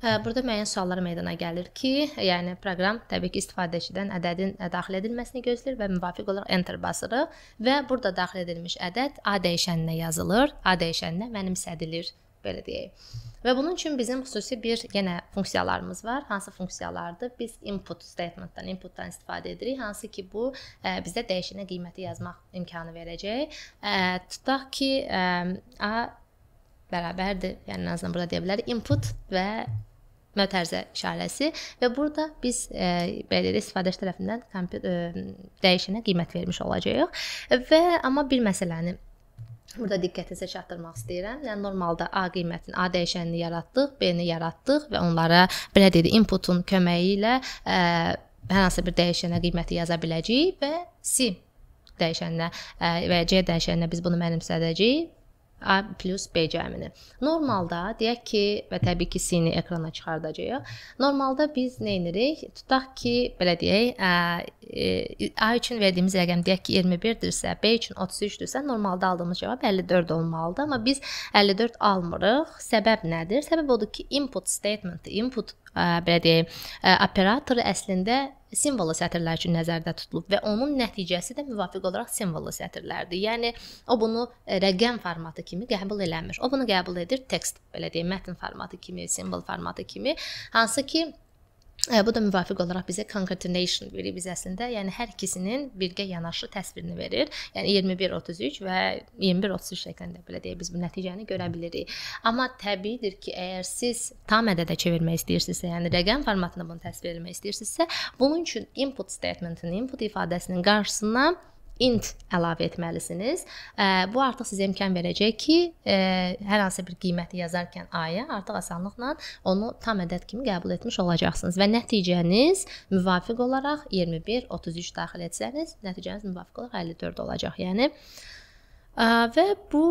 Hə, burada müəyyən suallar meydana gəlir ki, yəni proqram təbii ki, istifadəçidən ədədin daxil edilməsini gözləyir və müvafiq olaraq enter basırıq və burada daxil edilmiş ədəd A dəyişəninə yazılır, A dəyişəninə mənimsədilir, belə deyək. Və bunun üçün bizim xüsusi bir yenə funksiyalarımız var. Hansı funksiyalardır? Biz input statementdan, inputdan istifadə edirik, hansı ki bu ə, e, bizə dəyişənə qiyməti yazmaq imkanı verəcək. Ə, e, tutaq ki, ə, e, A bərabərdir. Yəni ən azından burada deyə bilərik input və mötərizə işarəsi və burada biz e, belə də istifadəçi tərəfindən kompüter e, dəyişənə qiymət vermiş olacağıq. Və amma bir məsələni Burada diqqətinizə çatdırmaq istəyirəm. Yəni normalda A qiymətini, A dəyişənini yaratdıq, B-ni yaratdıq və onlara belə dedi inputun köməyi ilə ə, e, hər hansı bir dəyişənə qiyməti yaza biləcəyik və C dəyişəninə e, və C dəyişəninə biz bunu mənimsədəcəyik A plus B cəmini. Normalda deyək ki və təbii ki C-ni ekrana çıxardacağıq. Normalda biz nə edirik? Tutaq ki, belə deyək, e, A üçün verdiyimiz rəqəm deyək ki 21-dirsə, B üçün 33-dirsə, normalda aldığımız cavab 54 olmalıdır, amma biz 54 almırıq. Səbəb nədir? Səbəb odur ki, input statement, input ə, belə deyək, operator əslində simvollu sətirlər üçün nəzərdə tutulub və onun nəticəsi də müvafiq olaraq simvollu sətirlərdir. Yəni o bunu e, rəqəm formatı kimi qəbul eləmir. O bunu qəbul edir tekst, belə deyək, mətn formatı kimi, simvol formatı kimi, hansı ki Bu da müvafiq olaraq bizə concatenation verir biz əslində. Yəni hər ikisinin birgə yanaşı təsvirini verir. Yəni 21-33 və 21-33 şəklində belə deyə biz bu nəticəni görə bilərik. Amma təbiidir ki, əgər siz tam ədədə çevirmək istəyirsinizsə, yəni rəqəm formatında bunu təsvir etmək istəyirsinizsə, bunun üçün input statementinin, input ifadəsinin qarşısına int əlavə etməlisiniz. Bu artıq sizə imkan verəcək ki, hər hansı bir qiyməti yazarkən aya artıq asanlıqla onu tam ədəd kimi qəbul etmiş olacaqsınız və nəticəniz müvafiq olaraq 21 33 daxil etsəniz, nəticəniz müvafiq olaraq 54 olacaq. Yəni və bu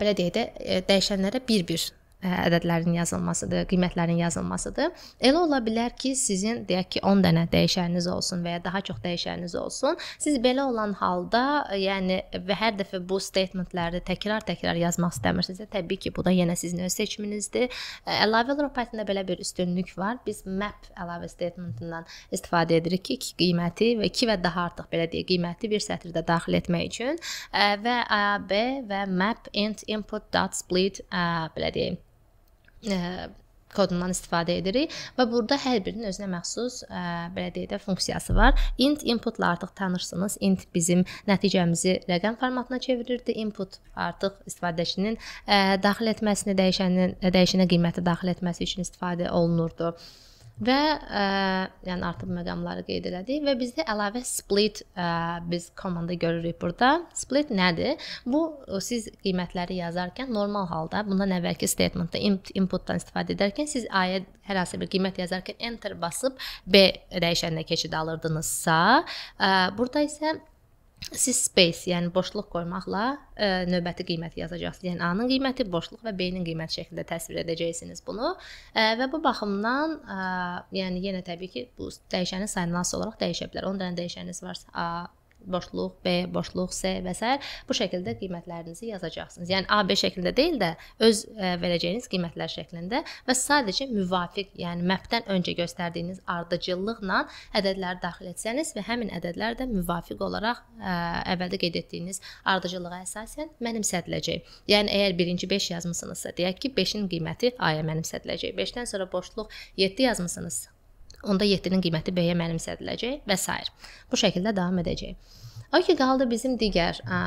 belə deyək də dəyişənlərə bir-bir E, ədədlərin yazılmasıdır, qiymətlərin yazılmasıdır. Elə ola bilər ki, sizin deyək ki 10 dənə dəyişəniniz olsun və ya daha çox dəyişəniniz olsun. Siz belə olan halda, e, yəni və hər dəfə bu statementləri təkrar-təkrar yazmaq istəmirsinizsə, təbii ki, bu da yenə sizin öz seçiminizdir. E, əlavə olaraq Python-da belə bir üstünlük var. Biz map əlavə statementindən istifadə edirik ki, iki qiyməti və 2 və daha artıq belə deyə qiyməti bir sətirdə daxil etmək üçün və AB və map int input.split belə deyim kodundan istifadə edirik və burada hər birinin özünə məxsus ə, belə deyək də funksiyası var. Int inputla artıq tanırsınız. Int bizim nəticəmizi rəqəm formatına çevirirdi. Input artıq istifadəçinin ə, daxil etməsini, dəyişənin dəyişənə qiyməti daxil etməsi üçün istifadə olunurdu və ə, e, yəni artıq məqamları qeyd elədik və bizdə əlavə split ə, e, biz komanda görürük burada. Split nədir? Bu siz qiymətləri yazarkən normal halda bundan əvvəlki statementdə inputdan istifadə edərkən siz ayə hər hansı bir qiymət yazarkən enter basıb B dəyişəninə keçid alırdınızsa, ə, e, burada isə Siz space, yəni boşluq qoymaqla ə, e, növbəti qiyməti yazacaqsınız. Yəni A-nın qiyməti, boşluq və B-nin qiyməti şəklində təsvir edəcəksiniz bunu. Ə, e, və bu baxımdan, ə, e, yəni yenə təbii ki, bu dəyişənin sayından olaraq dəyişə bilər. 10 dənə dəyişəniniz varsa, A boşluq, B, boşluq, S və s. bu şəkildə qiymətlərinizi yazacaqsınız. Yəni AB şəklində deyil də öz ə, e, verəcəyiniz qiymətlər şəklində və sadəcə müvafiq, yəni məpdən öncə göstərdiyiniz ardıcıllıqla ədədləri daxil etsəniz və həmin ədədlər də müvafiq olaraq ə, e, əvvəldə qeyd etdiyiniz ardıcıllığa əsasən mənimsədiləcək. Yəni əgər birinci 5 yazmısınızsa, deyək ki, 5-in qiyməti A-ya mənimsədiləcək. 5-dən sonra boşluq 7 yazmısınız, onda 7-nin qiyməti B-yə mənimsədiləcək və s. Bu şəkildə davam edəcək. O ki qaldı bizim digər ə, ə,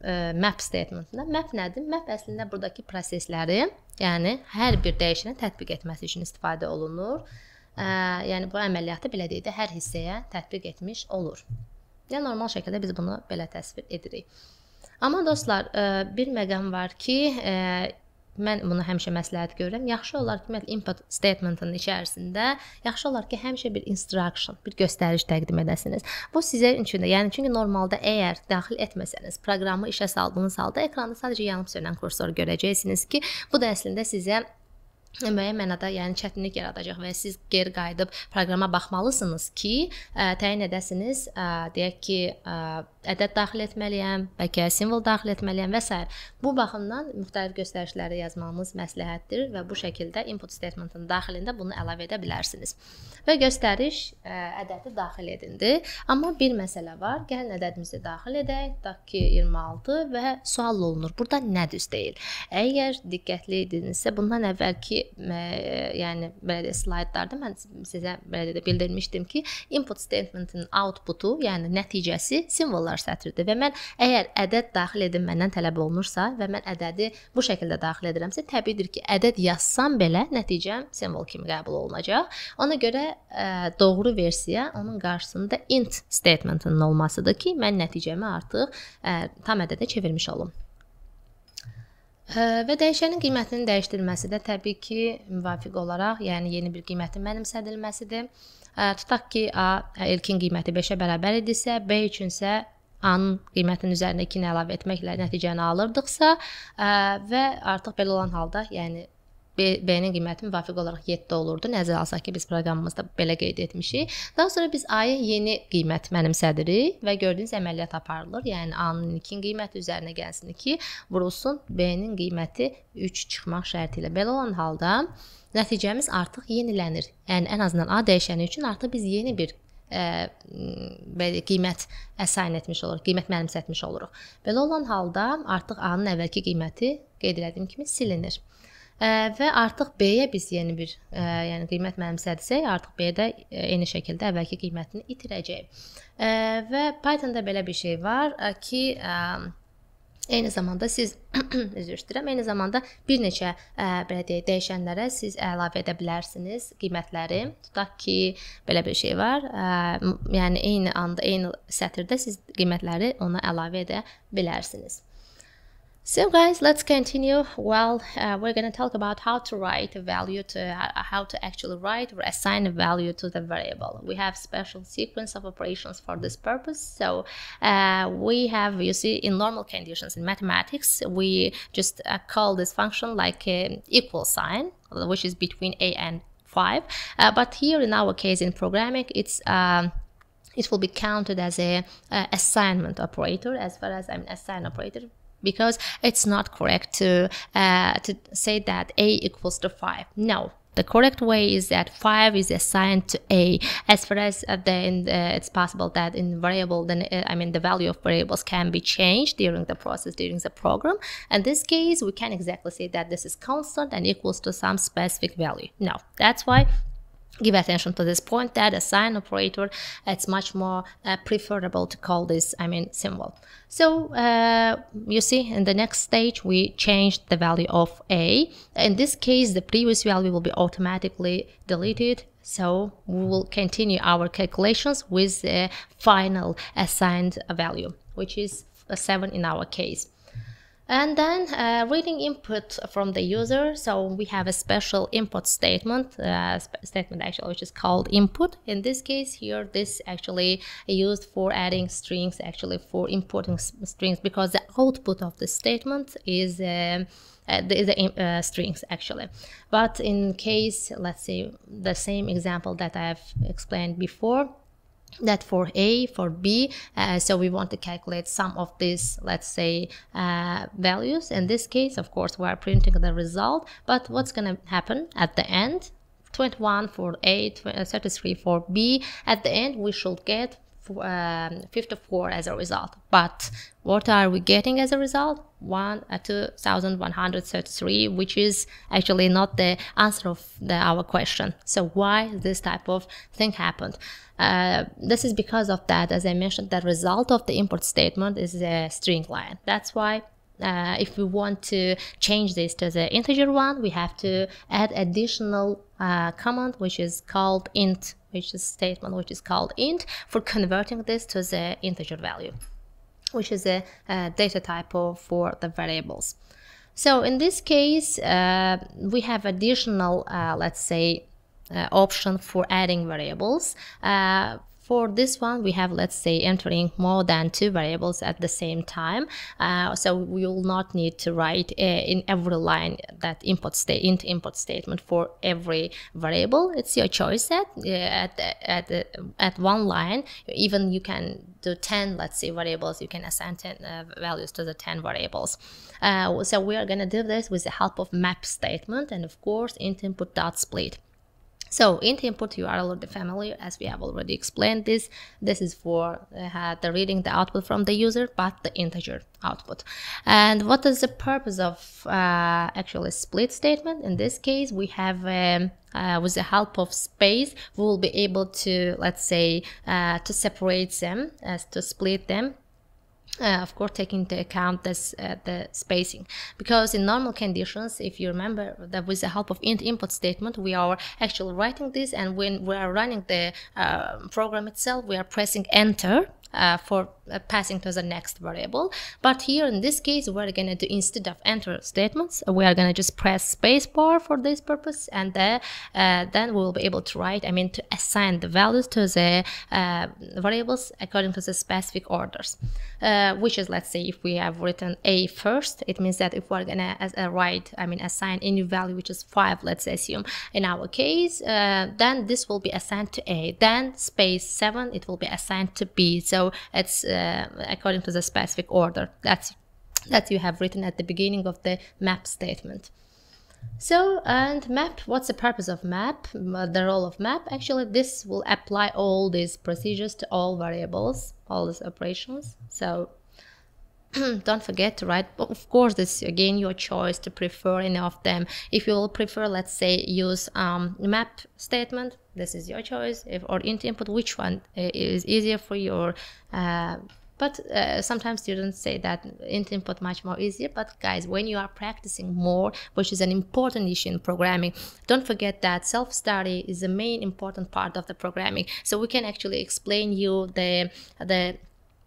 e, map statementında. Map nədir? Map əslində burdakı prosesləri, yəni hər bir dəyişənə tətbiq etməsi üçün istifadə olunur. Ə, e, yəni bu əməliyyatı belə deyək də hər hissəyə tətbiq etmiş olur. Yəni normal şəkildə biz bunu belə təsvir edirik. Amma dostlar, e, bir məqam var ki, mən bunu həmişə məsləhət görürəm. Yaxşı olar ki, məthəl input statementinin içərisində yaxşı olar ki, həmişə bir instruction, bir göstəriş təqdim edəsiniz. Bu sizə üçün də, yəni çünki normalda əgər daxil etməsəniz, proqramı işə saldığınız halda ekranda sadəcə yanıb sönən kursor görəcəksiniz ki, bu da əslində sizə müəyyən mənada yəni çətinlik yaradacaq və siz geri qayıdıb proqrama baxmalısınız ki, ə, təyin edəsiniz, ə, deyək ki, ə, ədəd daxil etməliyəm, bəlkə simvol daxil etməliyəm və s. Bu baxımdan müxtəlif göstərişləri yazmağımız məsləhətdir və bu şəkildə input statementinin daxilində bunu əlavə edə bilərsiniz. Və göstəriş ə, ədədi daxil edildi. Amma bir məsələ var. Gəlin ədədimizi daxil edək. Tutaq ki, 26 və sual olunur. Burada nə düz deyil? Əgər diqqətli idinizsə, bundan əvvəlki E, yəni belə də slaytlarda mən sizə belə də bildirmişdim ki, input statementinin outputu, yəni nəticəsi simvollar sətridir və mən əgər ədəd daxil edin məndən tələb olunursa və mən ədədi bu şəkildə daxil edirəmsə, təbiidir ki, ədəd yazsam belə nəticəm simvol kimi qəbul olunacaq. Ona görə ə, e, doğru versiya onun qarşısında int statementinin olmasıdır ki, mən nəticəmi artıq ə, e, tam ədədə çevirmiş olum. Hə, və dəyişənin qiymətinin dəyişdirilməsi də təbii ki, müvafiq olaraq, yəni yeni bir qiymətin mənimsədilməsidir. Hə, tutaq ki, A ilkin qiyməti 5-ə bərabər idisə, B üçünsə A-nın qiymətinin üzərinə 2-ni əlavə etməklə nəticəni alırdıqsa hə, və artıq belə olan halda, yəni B-nin qiyməti müvafiq olaraq 7 olurdu. Nəzərə alsaq ki, biz proqramımızda belə qeyd etmişik. Daha sonra biz ayın yeni qiymət mənimsədirik və gördüyünüz əməliyyat aparılır. Yəni A-nın 2-nin qiyməti üzərinə gəlsin ki, vurulsun B-nin qiyməti 3 çıxmaq şərti ilə. Belə olan halda nəticəmiz artıq yenilənir. Yəni ən azından A dəyişəni üçün artıq biz yeni bir ə, e, belə qiymət əsayin etmiş oluruq, qiymət mənimsətmiş oluruq. Belə olan halda artıq A-nın əvvəlki qiyməti qeyd etdiyim kimi silinir və artıq B-yə biz yeni bir ə, e, yəni qiymət mənimsədirsək, artıq B-də e, eyni şəkildə əvvəlki qiymətini itirəcək. Ə, və Python-da belə bir şey var e, ki, ə, Eyni zamanda siz üzr istəyirəm. Eyni zamanda bir neçə ə, belə deyək, dəyişənlərə siz əlavə edə bilərsiniz qiymətləri. Tutaq ki, belə bir şey var. Ə, yəni eyni anda, eyni sətirdə siz qiymətləri ona əlavə edə bilərsiniz. So guys, let's continue. Well, uh, we're going to talk about how to write a value to uh, uh, how to actually write or assign a value to the variable. We have special sequence of operations for this purpose. So uh, we have, you see, in normal conditions in mathematics, we just uh, call this function like uh, equal sign, which is between a and 5. but here in our case in programming, it's... Um, it will be counted as a assignment operator as far as I'm mean, assign operator because it's not correct to uh, to say that a equals to 5 no the correct way is that 5 is assigned to a as far as uh, then uh, it's possible that in variable then uh, i mean the value of variables can be changed during the process during the program in this case we can exactly say that this is constant and equals to some specific value no that's why give attention to this point that assign sign operator it's much more uh, preferable to call this i mean symbol so uh, you see in the next stage we changed the value of a in this case the previous value will be automatically deleted so we will continue our calculations with the final assigned value which is 7 in our case and then uh, reading input from the user. So we have a special input statement, uh, sp statement actually, which is called input. In this case here, this actually used for adding strings, actually for importing strings because the output of the statement is uh, uh the, the uh, strings actually. But in case, let's say the same example that I've explained before, that for A, for B, uh, so we want to calculate some of these, let's say, uh, values. In this case, of course, we are printing the result, but what's going to happen at the end? 21 for A, uh, 33 for B. At the end, we should get um, 54 as a result. But what are we getting as a result? One, uh, 2133, which is actually not the answer of the, our question. So why this type of thing happened? Uh, this is because of that, as I mentioned, the result of the import statement is a string line. That's why uh, if we want to change this to the integer one, we have to add additional uh, command, which is called int which is statement which is called int for converting this to the integer value which is a, a uh, data type for the variables so in this case uh, we have additional uh, let's say uh, option for adding variables uh, for this one, we have, let's say, entering more than two variables at the same time. Uh, so we will not need to write uh, in every line that input state int input statement for every variable. It's your choice at at at, at one line. Even you can do 10, let's say, variables. You can assign 10 uh, values to the 10 variables. Uh, so we are going to do this with the help of map statement and, of course, int input dot split. So in the input you are already familiar, as we have already explained this, this is for uh, the reading the output from the user, but the integer output. And what is the purpose of uh, actually split statement? In this case, we have um, uh, with the help of space, we will be able to, let's say, uh, to separate them, as to split them uh, of course taking into account this, uh, the spacing because in normal conditions if you remember that with the help of int input statement we are actually writing this and when we are running the uh, program itself we are pressing enter uh, for uh, passing to the next variable. But here in this case, we're going to do instead of enter statements, uh, we are going to just press spacebar for this purpose. And uh, then we'll be able to write, I mean, to assign the values to the uh, variables according to the specific orders, uh, which is, let's say, if we have written A first, it means that if we're going to uh, write, I mean, assign a new value, which is five, let's assume in our case, then this will be assigned to A. Then space seven, it will be assigned to B. So it's according to the specific order that's that you have written at the beginning of the map statement. So, and map, what's the purpose of map, the role of map? Actually, this will apply all these procedures to all variables, all these operations. So don't forget to write of course it's again your choice to prefer any of them if you will prefer let's say use um, map statement this is your choice if, or int input which one uh, is easier for you uh, but uh, sometimes students say that int input much more easier but guys when you are practicing more which is an important issue in programming don't forget that self-study is the main important part of the programming so we can actually explain you the the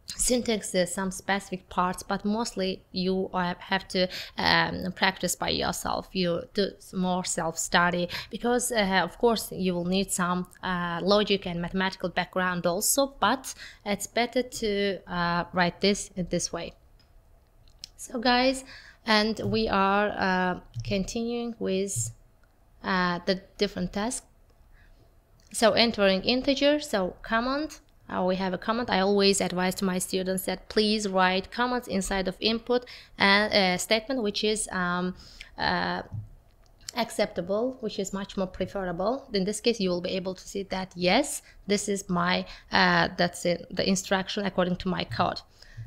syntax uh, some specific parts but mostly you have to um, practice by yourself you do more self-study because uh, of course you will need some uh, logic and mathematical background also but it's better to uh, write this uh, this way so guys and we are continuing with the different tasks so entering integer so command uh, we have a comment i always advise to my students that please write comments inside of input and a uh, statement which is um, uh, acceptable which is much more preferable in this case you will be able to see that yes this is my uh, that's it the instruction according to my code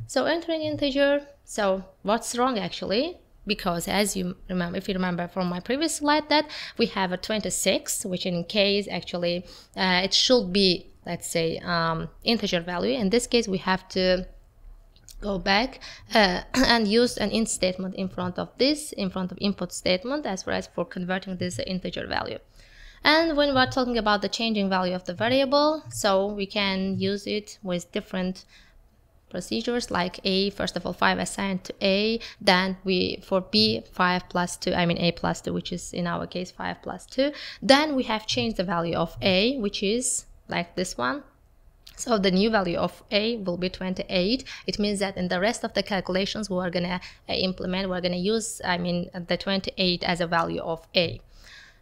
so entering integer so what's wrong actually because as you remember if you remember from my previous slide that we have a 26 which in case actually uh, it should be let's say um, integer value in this case we have to go back uh, and use an int statement in front of this in front of input statement as well as for converting this integer value and when we're talking about the changing value of the variable so we can use it with different procedures like a first of all 5 assigned to a then we for b 5 plus 2 i mean a plus 2 which is in our case 5 plus 2 then we have changed the value of a which is like this one. So the new value of A will be 28. It means that in the rest of the calculations, we're going to uh, implement, we're going to use, I mean, the 28 as a value of A.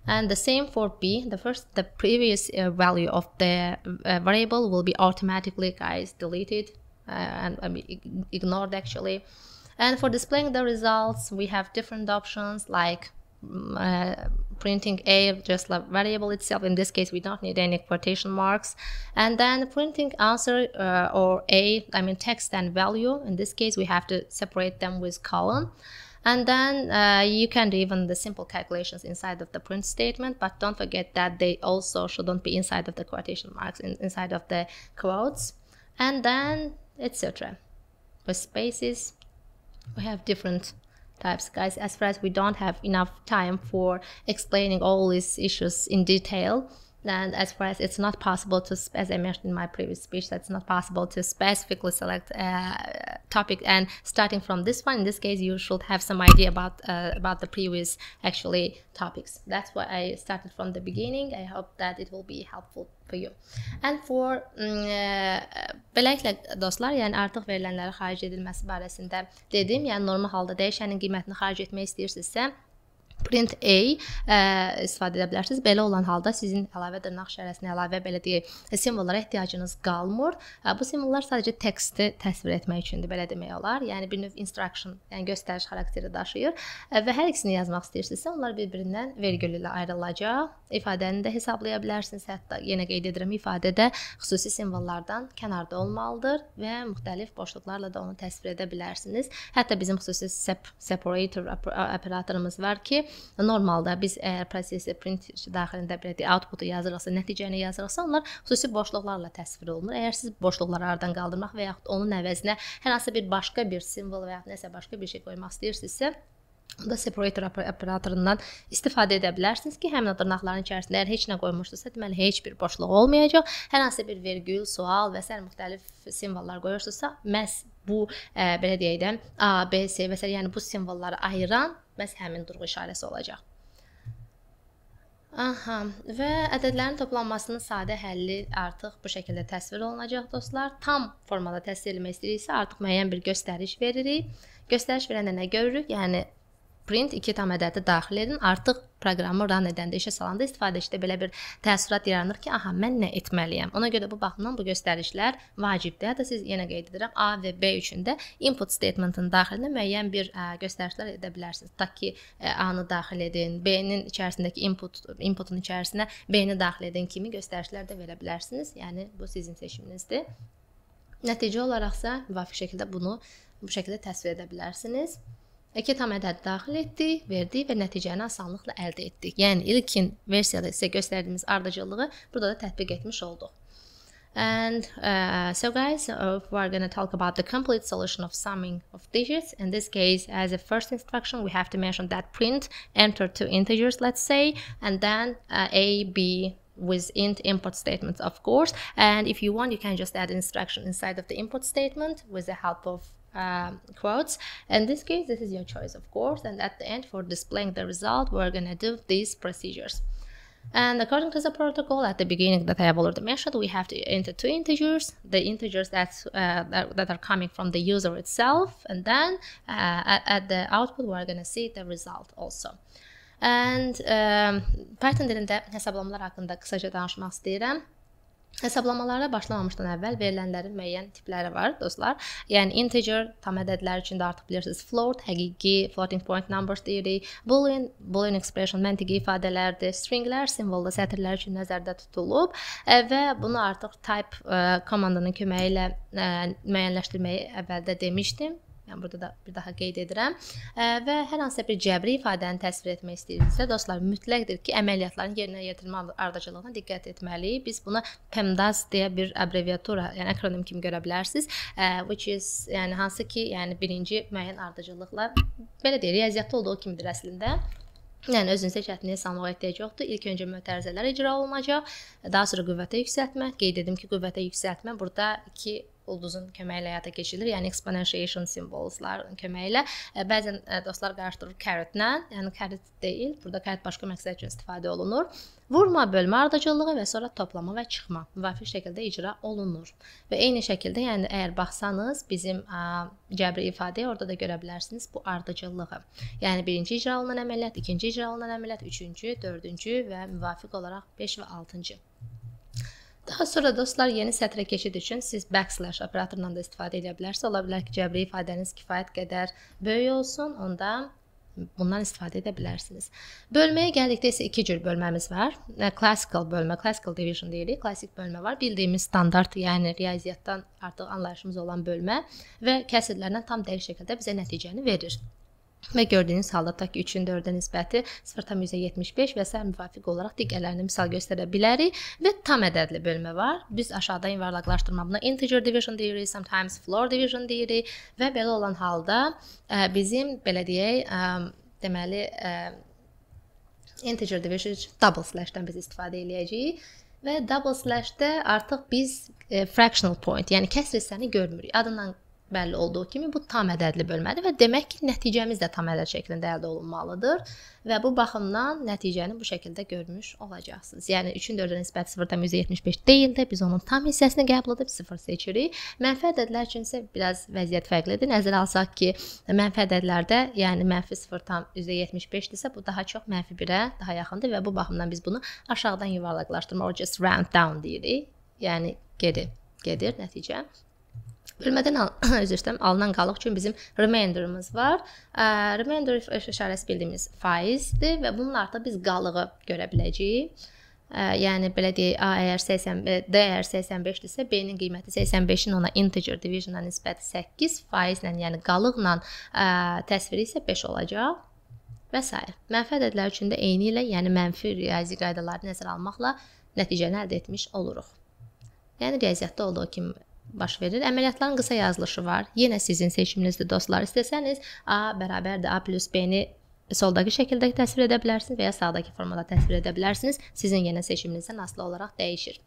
And the same for B, the first, the previous uh, value of the uh, variable will be automatically, guys, deleted uh, and I mean, ignored actually. And for displaying the results, we have different options like mm, uh, printing a just like variable itself. In this case, we don't need any quotation marks. And then printing answer uh, or a, I mean text and value. In this case, we have to separate them with column. And then uh, you can do even the simple calculations inside of the print statement, but don't forget that they also shouldn't be inside of the quotation marks, in, inside of the quotes, and then etc. For spaces, we have different types guys as far as we don't have enough time for explaining all these issues in detail and as far as it's not possible to, as I mentioned in my previous speech, that's not possible to specifically select a uh, topic. And starting from this one, in this case, you should have some idea about uh, about the previous actually topics. That's why I started from the beginning. I hope that it will be helpful for you. And for mm, uh, e, beləliklə dostlar, yəni artıq verilənləri xaric edilməsi dedim, yəni normal halda dəyişənin qiymətini xaric etmək print A ə, e, istifadə edə bilərsiniz. Belə olan halda sizin əlavə dırnaq işarəsinə əlavə belə deyək, e, simvollara ehtiyacınız qalmır. Ə, e, bu simvollar sadəcə teksti təsvir etmək üçündür, belə demək olar. Yəni bir növ instruction, yəni göstəriş xarakteri daşıyır ə, və hər ikisini yazmaq istəyirsinizsə, onlar bir-birindən vergül ilə ayrılacaq. İfadəni də hesablaya bilərsiniz. Hətta yenə qeyd edirəm, ifadədə xüsusi simvollardan kənarda olmalıdır və müxtəlif boşluqlarla da onu təsvir edə bilərsiniz. Hətta bizim xüsusi sep separator operatorumuz var ki, normalda biz əgər prosesi print daxilində belə deyək, outputu yazırıqsa, nəticəni yazırıqsa, onlar xüsusi boşluqlarla təsvir olunur. Əgər siz boşluqları aradan qaldırmaq və yaxud onun əvəzinə hər hansı bir başqa bir simvol və ya nəsə başqa bir şey qoymaq istəyirsinizsə, da separator operatorundan istifadə edə bilərsiniz ki, həmin o dırnaqların içərisində əgər heç nə qoymuşdunuzsa, deməli heç bir boşluq olmayacaq. Hər hansı bir vergül, sual və sair müxtəlif simvollar qoyursunuzsa, məhz bu ə, e, belə deyək də A, B, C və s. yəni bu simvolları ayıran məhz həmin durğu işarəsi olacaq. Aha, və ədədlərin toplanmasının sadə həlli artıq bu şəkildə təsvir olunacaq dostlar. Tam formada təsvir edilmək istəyiriksə, artıq müəyyən bir göstəriş veririk. Göstəriş verəndə nə görürük? Yəni print iki tam ədədi daxil edin. Artıq proqramı ran edəndə işə salanda istifadəçidə belə bir təəssürat yaranır ki, aha mən nə etməliyəm. Ona görə də bu baxımdan bu göstərişlər vacibdir. Hətta siz yenə qeyd edirəm, A və B üçün də input statementinin daxilində müəyyən bir ə, göstərişlər edə bilərsiniz. Tutaq ki, A-nı daxil edin, B-nin içərisindəki input inputun içərisinə B-ni daxil edin kimi göstərişlər də verə bilərsiniz. Yəni bu sizin seçiminizdir. Nəticə olaraqsa müvafiq şəkildə bunu bu şəkildə təsvir edə bilərsiniz. Eket əmədə daxil etdik, verdik və nəticəni asanlıqla əldə etdik. Yəni ilkin versiyada sizə göstərdiyimiz ardıcıllığı burada da tətbiq etmiş olduq. And uh, so guys, uh, we're going to talk about the complete solution of summing of digits. In this case, as a first instruction, we have to mention that print enter two integers, let's say, and then uh, a, b with int input statements, of course. And if you want, you can just add instruction inside of the input statement with the help of Um, quotes. In this case, this is your choice, of course. And at the end, for displaying the result, we're going to do these procedures. And according to the protocol, at the beginning that I have already mentioned, we have to enter two integers, the integers uh, that, that, are coming from the user itself, and then uh, at, at, the output, we're going to see the result also. And um, Python dilində hesablamlar haqqında qısaca danışmaq istəyirəm. Hesablamalara başlamamışdan əvvəl verilənlərin müəyyən tipləri var, dostlar. Yəni integer tam ədədlər üçün də artıq bilirsiniz, float həqiqi floating point numbers deyirik. Boolean boolean expression məntiqi ifadələrdir. Stringlər simvolda sətirlər üçün nəzərdə tutulub e, və bunu artıq type ə, e, komandanın köməyi ilə ə, e, müəyyənləşdirməyi əvvəldə demişdim yəni burada da bir daha qeyd edirəm. Və hər hansısa bir cəbri ifadəni təsvir etmək istəyirsinizsə, dostlar, mütləqdir ki, əməliyyatların yerinə yetirmə ardıcıllığına diqqət etməliyik. Biz buna PEMDAS deyə bir abbreviatura, yəni akronim kimi görə bilərsiniz. Which is, yəni hansı ki, yəni birinci müəyyən ardıcıllıqla belə deyək, riyaziyyatda olduğu kimidir əslində. Yəni özünüzə çətin hesablamaq ehtiyac yoxdur. İlk öncə mötərizələr icra olunacaq, daha sonra qüvvətə yüksəltmə. Qeyd etdim ki, qüvvətə yüksəltmə burada 2 ulduzun köməyi ilə həyata keçirilir. Yəni exponentiation simvollarının köməyi ilə. E, bəzən e, dostlar qarışdırır carrotla, yəni carrot deyil, burada carrot başqa məqsəd üçün istifadə olunur. Vurma, bölmə ardıcıllığı və sonra toplama və çıxma müvafiq şəkildə icra olunur. Və eyni şəkildə, yəni əgər baxsanız, bizim ə, cəbri ifadəyə orada da görə bilərsiniz bu ardıcıllığı. Yəni birinci icra olunan əməliyyat, ikinci icra olunan əməliyyat, üçüncü, dördüncü və müvafiq olaraq 5 və 6-cı. Daha sonra dostlar yeni sətrə keçid üçün siz backslash operatorundan da istifadə edə bilərsiniz. Ola bilər ki, cəbri ifadəniz kifayət qədər böyük olsun, onda bundan istifadə edə bilərsiniz. Bölməyə gəldikdə isə iki cür bölməmiz var. E, classical bölmə, classical division deyirik. Klassik bölmə var. Bildiyimiz standart, yəni riyaziyyatdan artıq anlayışımız olan bölmə və kəsirlərlə tam dəqiq şəkildə bizə nəticəni verir və gördüyünüz halda tutaq ki 3-ün 4-ə nisbəti 0.75 və s. müvafiq olaraq digərlərini misal göstərə bilərik və tam ədədli bölmə var. Biz aşağıda invarlaqlaşdırma buna integer division deyirik, sometimes floor division deyirik və belə olan halda ə, e, bizim belə deyək, ə, e, deməli ə, e, integer division double slash-dən biz istifadə eləyəcəyik və double slash-də artıq biz ə, fractional point, yəni kəsr hissəni görmürük. Adından bəlli olduğu kimi bu tam ədədli bölmədir və demək ki, nəticəmiz də tam ədəd şəklində əldə olunmalıdır və bu baxımdan nəticəni bu şəkildə görmüş olacaqsınız. Yəni 3-ün 4-ə nisbət 0-dan %75 deyildi. Biz onun tam hissəsini qəbul edib 0 seçirik. Mənfi ədədlər üçün isə biraz vəziyyət fərqlidir. Nəzərə alsaq ki, mənfi ədədlərdə, yəni mənfi 0 tam %75-dirsə, bu daha çox mənfi 1-ə daha yaxındır və bu baxımdan biz bunu aşağıdan yuvarlaqlaşdırma, or just round down deyirik. Yəni geri gedir nəticə. Bölmədən al üzr istəyirəm, alınan qalıq üçün bizim reminderimiz var. Ə, reminder işarəsi bildiyimiz faizdir və bununla artıq biz qalığı görə biləcəyik. Ə, yəni belə deyək, A əgər 80, e, D əgər 85dirsə, B-nin qiyməti 85-in ona integer division-a nisbəti 8 faizlə, yəni qalıqla ə, təsviri isə 5 olacaq və s. Mənfi ədədlər üçün də eyni ilə, yəni mənfi riyazi qaydaları nəzərə almaqla nəticəni əldə etmiş oluruq. Yəni riyaziyyatda olduğu kimi baş verir. Əməliyyatların qısa yazılışı var. Yenə sizin seçiminizdir dostlar. İstəsəniz A bərabərdir A + B-ni soldakı şəkildə təsvir edə bilərsiniz və ya sağdakı formada təsvir edə bilərsiniz. Sizin yenə seçiminizdən asılı olaraq dəyişir.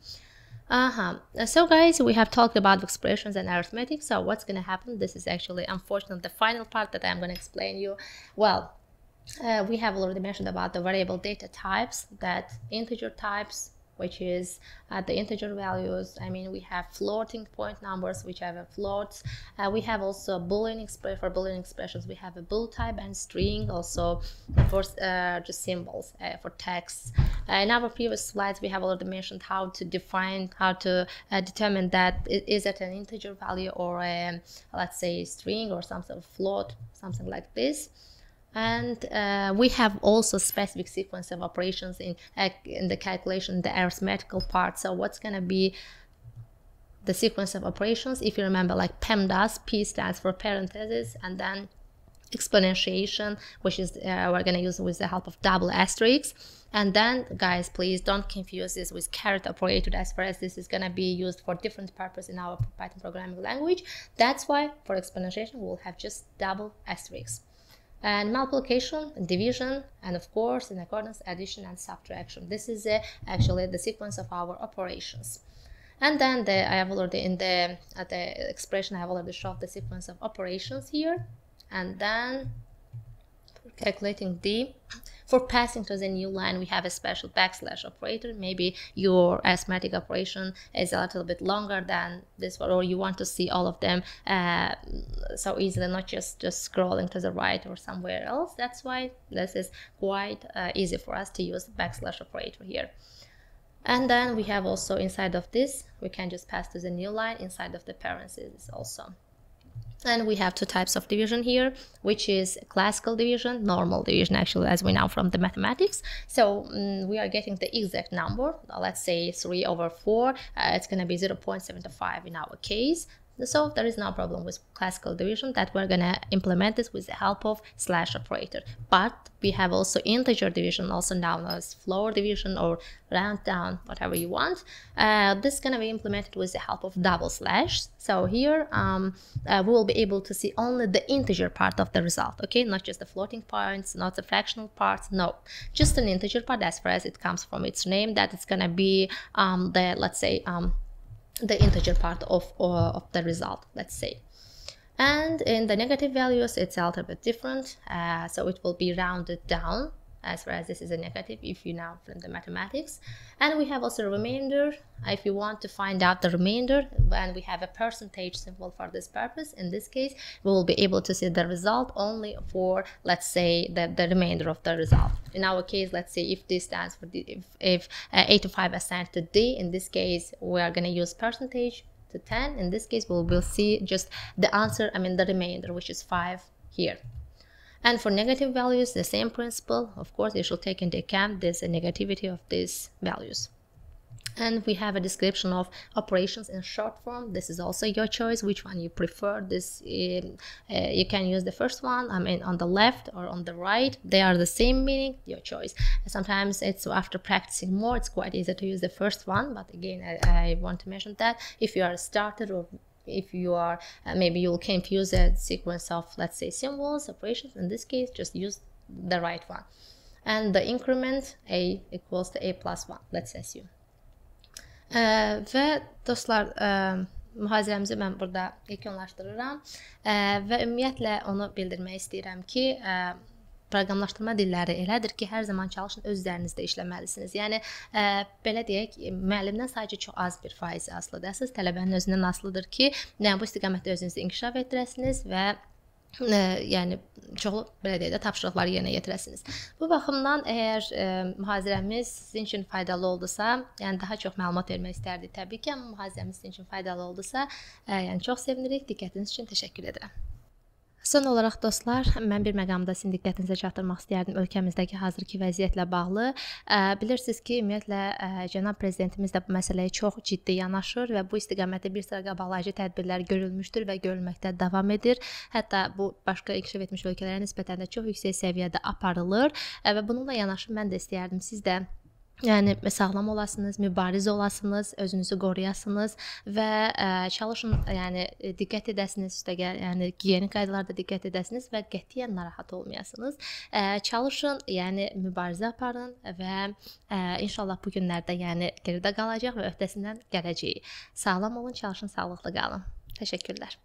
Aha. So guys, we have talked about expressions and arithmetic. So what's going to happen? This is actually unfortunately the final part that I'm going to explain you. Well, uh, we have already mentioned about the variable data types that integer types which is uh, the integer values. I mean, we have floating point numbers, which have a float. Uh, we have also a boolean for boolean expressions. We have a bool type and string also for uh, just symbols uh, for text. Uh, in our previous slides, we have already mentioned how to define, how to uh, determine that is it an integer value or a, let's say string or some sort of float, something like this. And uh, we have also specific sequence of operations in, uh, in the calculation, the arithmetical part. So what's going to be the sequence of operations? If you remember, like PEMDAS, P stands for parentheses, and then exponentiation, which is uh, we're going to use with the help of double asterisks. And then, guys, please don't confuse this with caret operator as far as this is going to be used for different purpose in our Python programming language. That's why for exponentiation, we'll have just double asterisks and multiplication, division, and of course, in accordance, addition and subtraction. This is uh, actually the sequence of our operations. And then the, I have already in the, at the expression, I have already showed the sequence of operations here. And then calculating D, for passing to the new line, we have a special backslash operator. Maybe your arithmetic operation is a little bit longer than this one, or you want to see all of them uh, so easily, not just, just scrolling to the right or somewhere else. That's why this is quite uh, easy for us to use the backslash operator here. And then we have also inside of this, we can just pass to the new line inside of the parentheses also and we have two types of division here which is classical division normal division actually as we know from the mathematics so um, we are getting the exact number let's say 3 over 4 uh, it's going to be 0.75 in our case so there is no problem with classical division that we're gonna implement this with the help of slash operator. But we have also integer division, also known as floor division or round down, whatever you want. Uh, this is gonna be implemented with the help of double slash. So here um, uh, we will be able to see only the integer part of the result, okay? Not just the floating points, not the fractional parts, no. Just an integer part as far as it comes from its name that it's gonna be um, the, let's say, um, the integer part of, uh, of the result, let's say. And in the negative values, it's a little bit different, uh, so it will be rounded down as far as this is a negative if you now from the mathematics and we have also a remainder if you want to find out the remainder and we have a percentage symbol for this purpose in this case we will be able to see the result only for let's say the, the remainder of the result in our case let's say if this stands for the, if, if uh, 85 assigned to d in this case we are going to use percentage to 10 in this case we will see just the answer i mean the remainder which is 5 here and for negative values, the same principle. Of course, you should take into account this negativity of these values. And we have a description of operations in short form. This is also your choice, which one you prefer. This um, uh, you can use the first one. I mean, on the left or on the right, they are the same meaning. Your choice. Sometimes it's after practicing more, it's quite easy to use the first one. But again, I, I want to mention that if you are a starter or if you are uh, maybe you'll confuse a sequence of let's say symbols operations in this case just use the right one and the increment a equals to a plus 1 let's assume ee, uh, ve dostlar e, um, mühazirəmizi mən burada yekunlaşdırıram uh, e, və ümumiyyətlə onu bildirmək istəyirəm ki e, uh, proqramlaşdırma dilləri elədir ki, hər zaman çalışın öz üzərinizdə işləməlisiniz. Yəni ə, e, belə deyək, müəllimdən sadəcə çox az bir faiz asılıdır. Əsas tələbənin özündən asılıdır ki, nə bu istiqamətdə özünüzü inkişaf etdirəsiniz və ə, e, yəni çoxlu belə deyək də tapşırıqları yerinə yetirəsiniz. Bu baxımdan əgər ə, e, mühazirəmiz sizin üçün faydalı oldusa, yəni daha çox məlumat vermək istərdik təbii ki, amma mühazirəmiz sizin üçün faydalı oldusa, ə, yəni çox sevinirik. Diqqətiniz üçün təşəkkür edirəm. Son olaraq dostlar, mən bir məqamda sizin diqqətinizə çatdırmaq istəyərdim ölkəmizdəki hazırki vəziyyətlə bağlı. Bilirsiniz ki, ümumiyyətlə cənab prezidentimiz də bu məsələyə çox ciddi yanaşır və bu istiqamətdə bir sıra qabalayıcı tədbirlər görülmüşdür və görülməkdə davam edir. Hətta bu başqa inkişaf etmiş ölkələrə nisbətən də çox yüksək səviyyədə aparılır və bununla yanaşı mən də istəyərdim siz də Yəni e, sağlam olasınız, mübariz olasınız, özünüzü qoruyasınız və ə, e, çalışın, yəni e, diqqət edəsiniz, üstə gəl, yəni gigiyenik qaydalara diqqət edəsiniz və qətiyyən narahat olmayasınız. Ə, çalışın, yəni mübarizə aparın və ə, inşallah bu günlərdə yəni geridə qalacaq və öhdəsindən gələcəyik. Sağlam olun, çalışın, sağlıqlı qalın. Təşəkkürlər.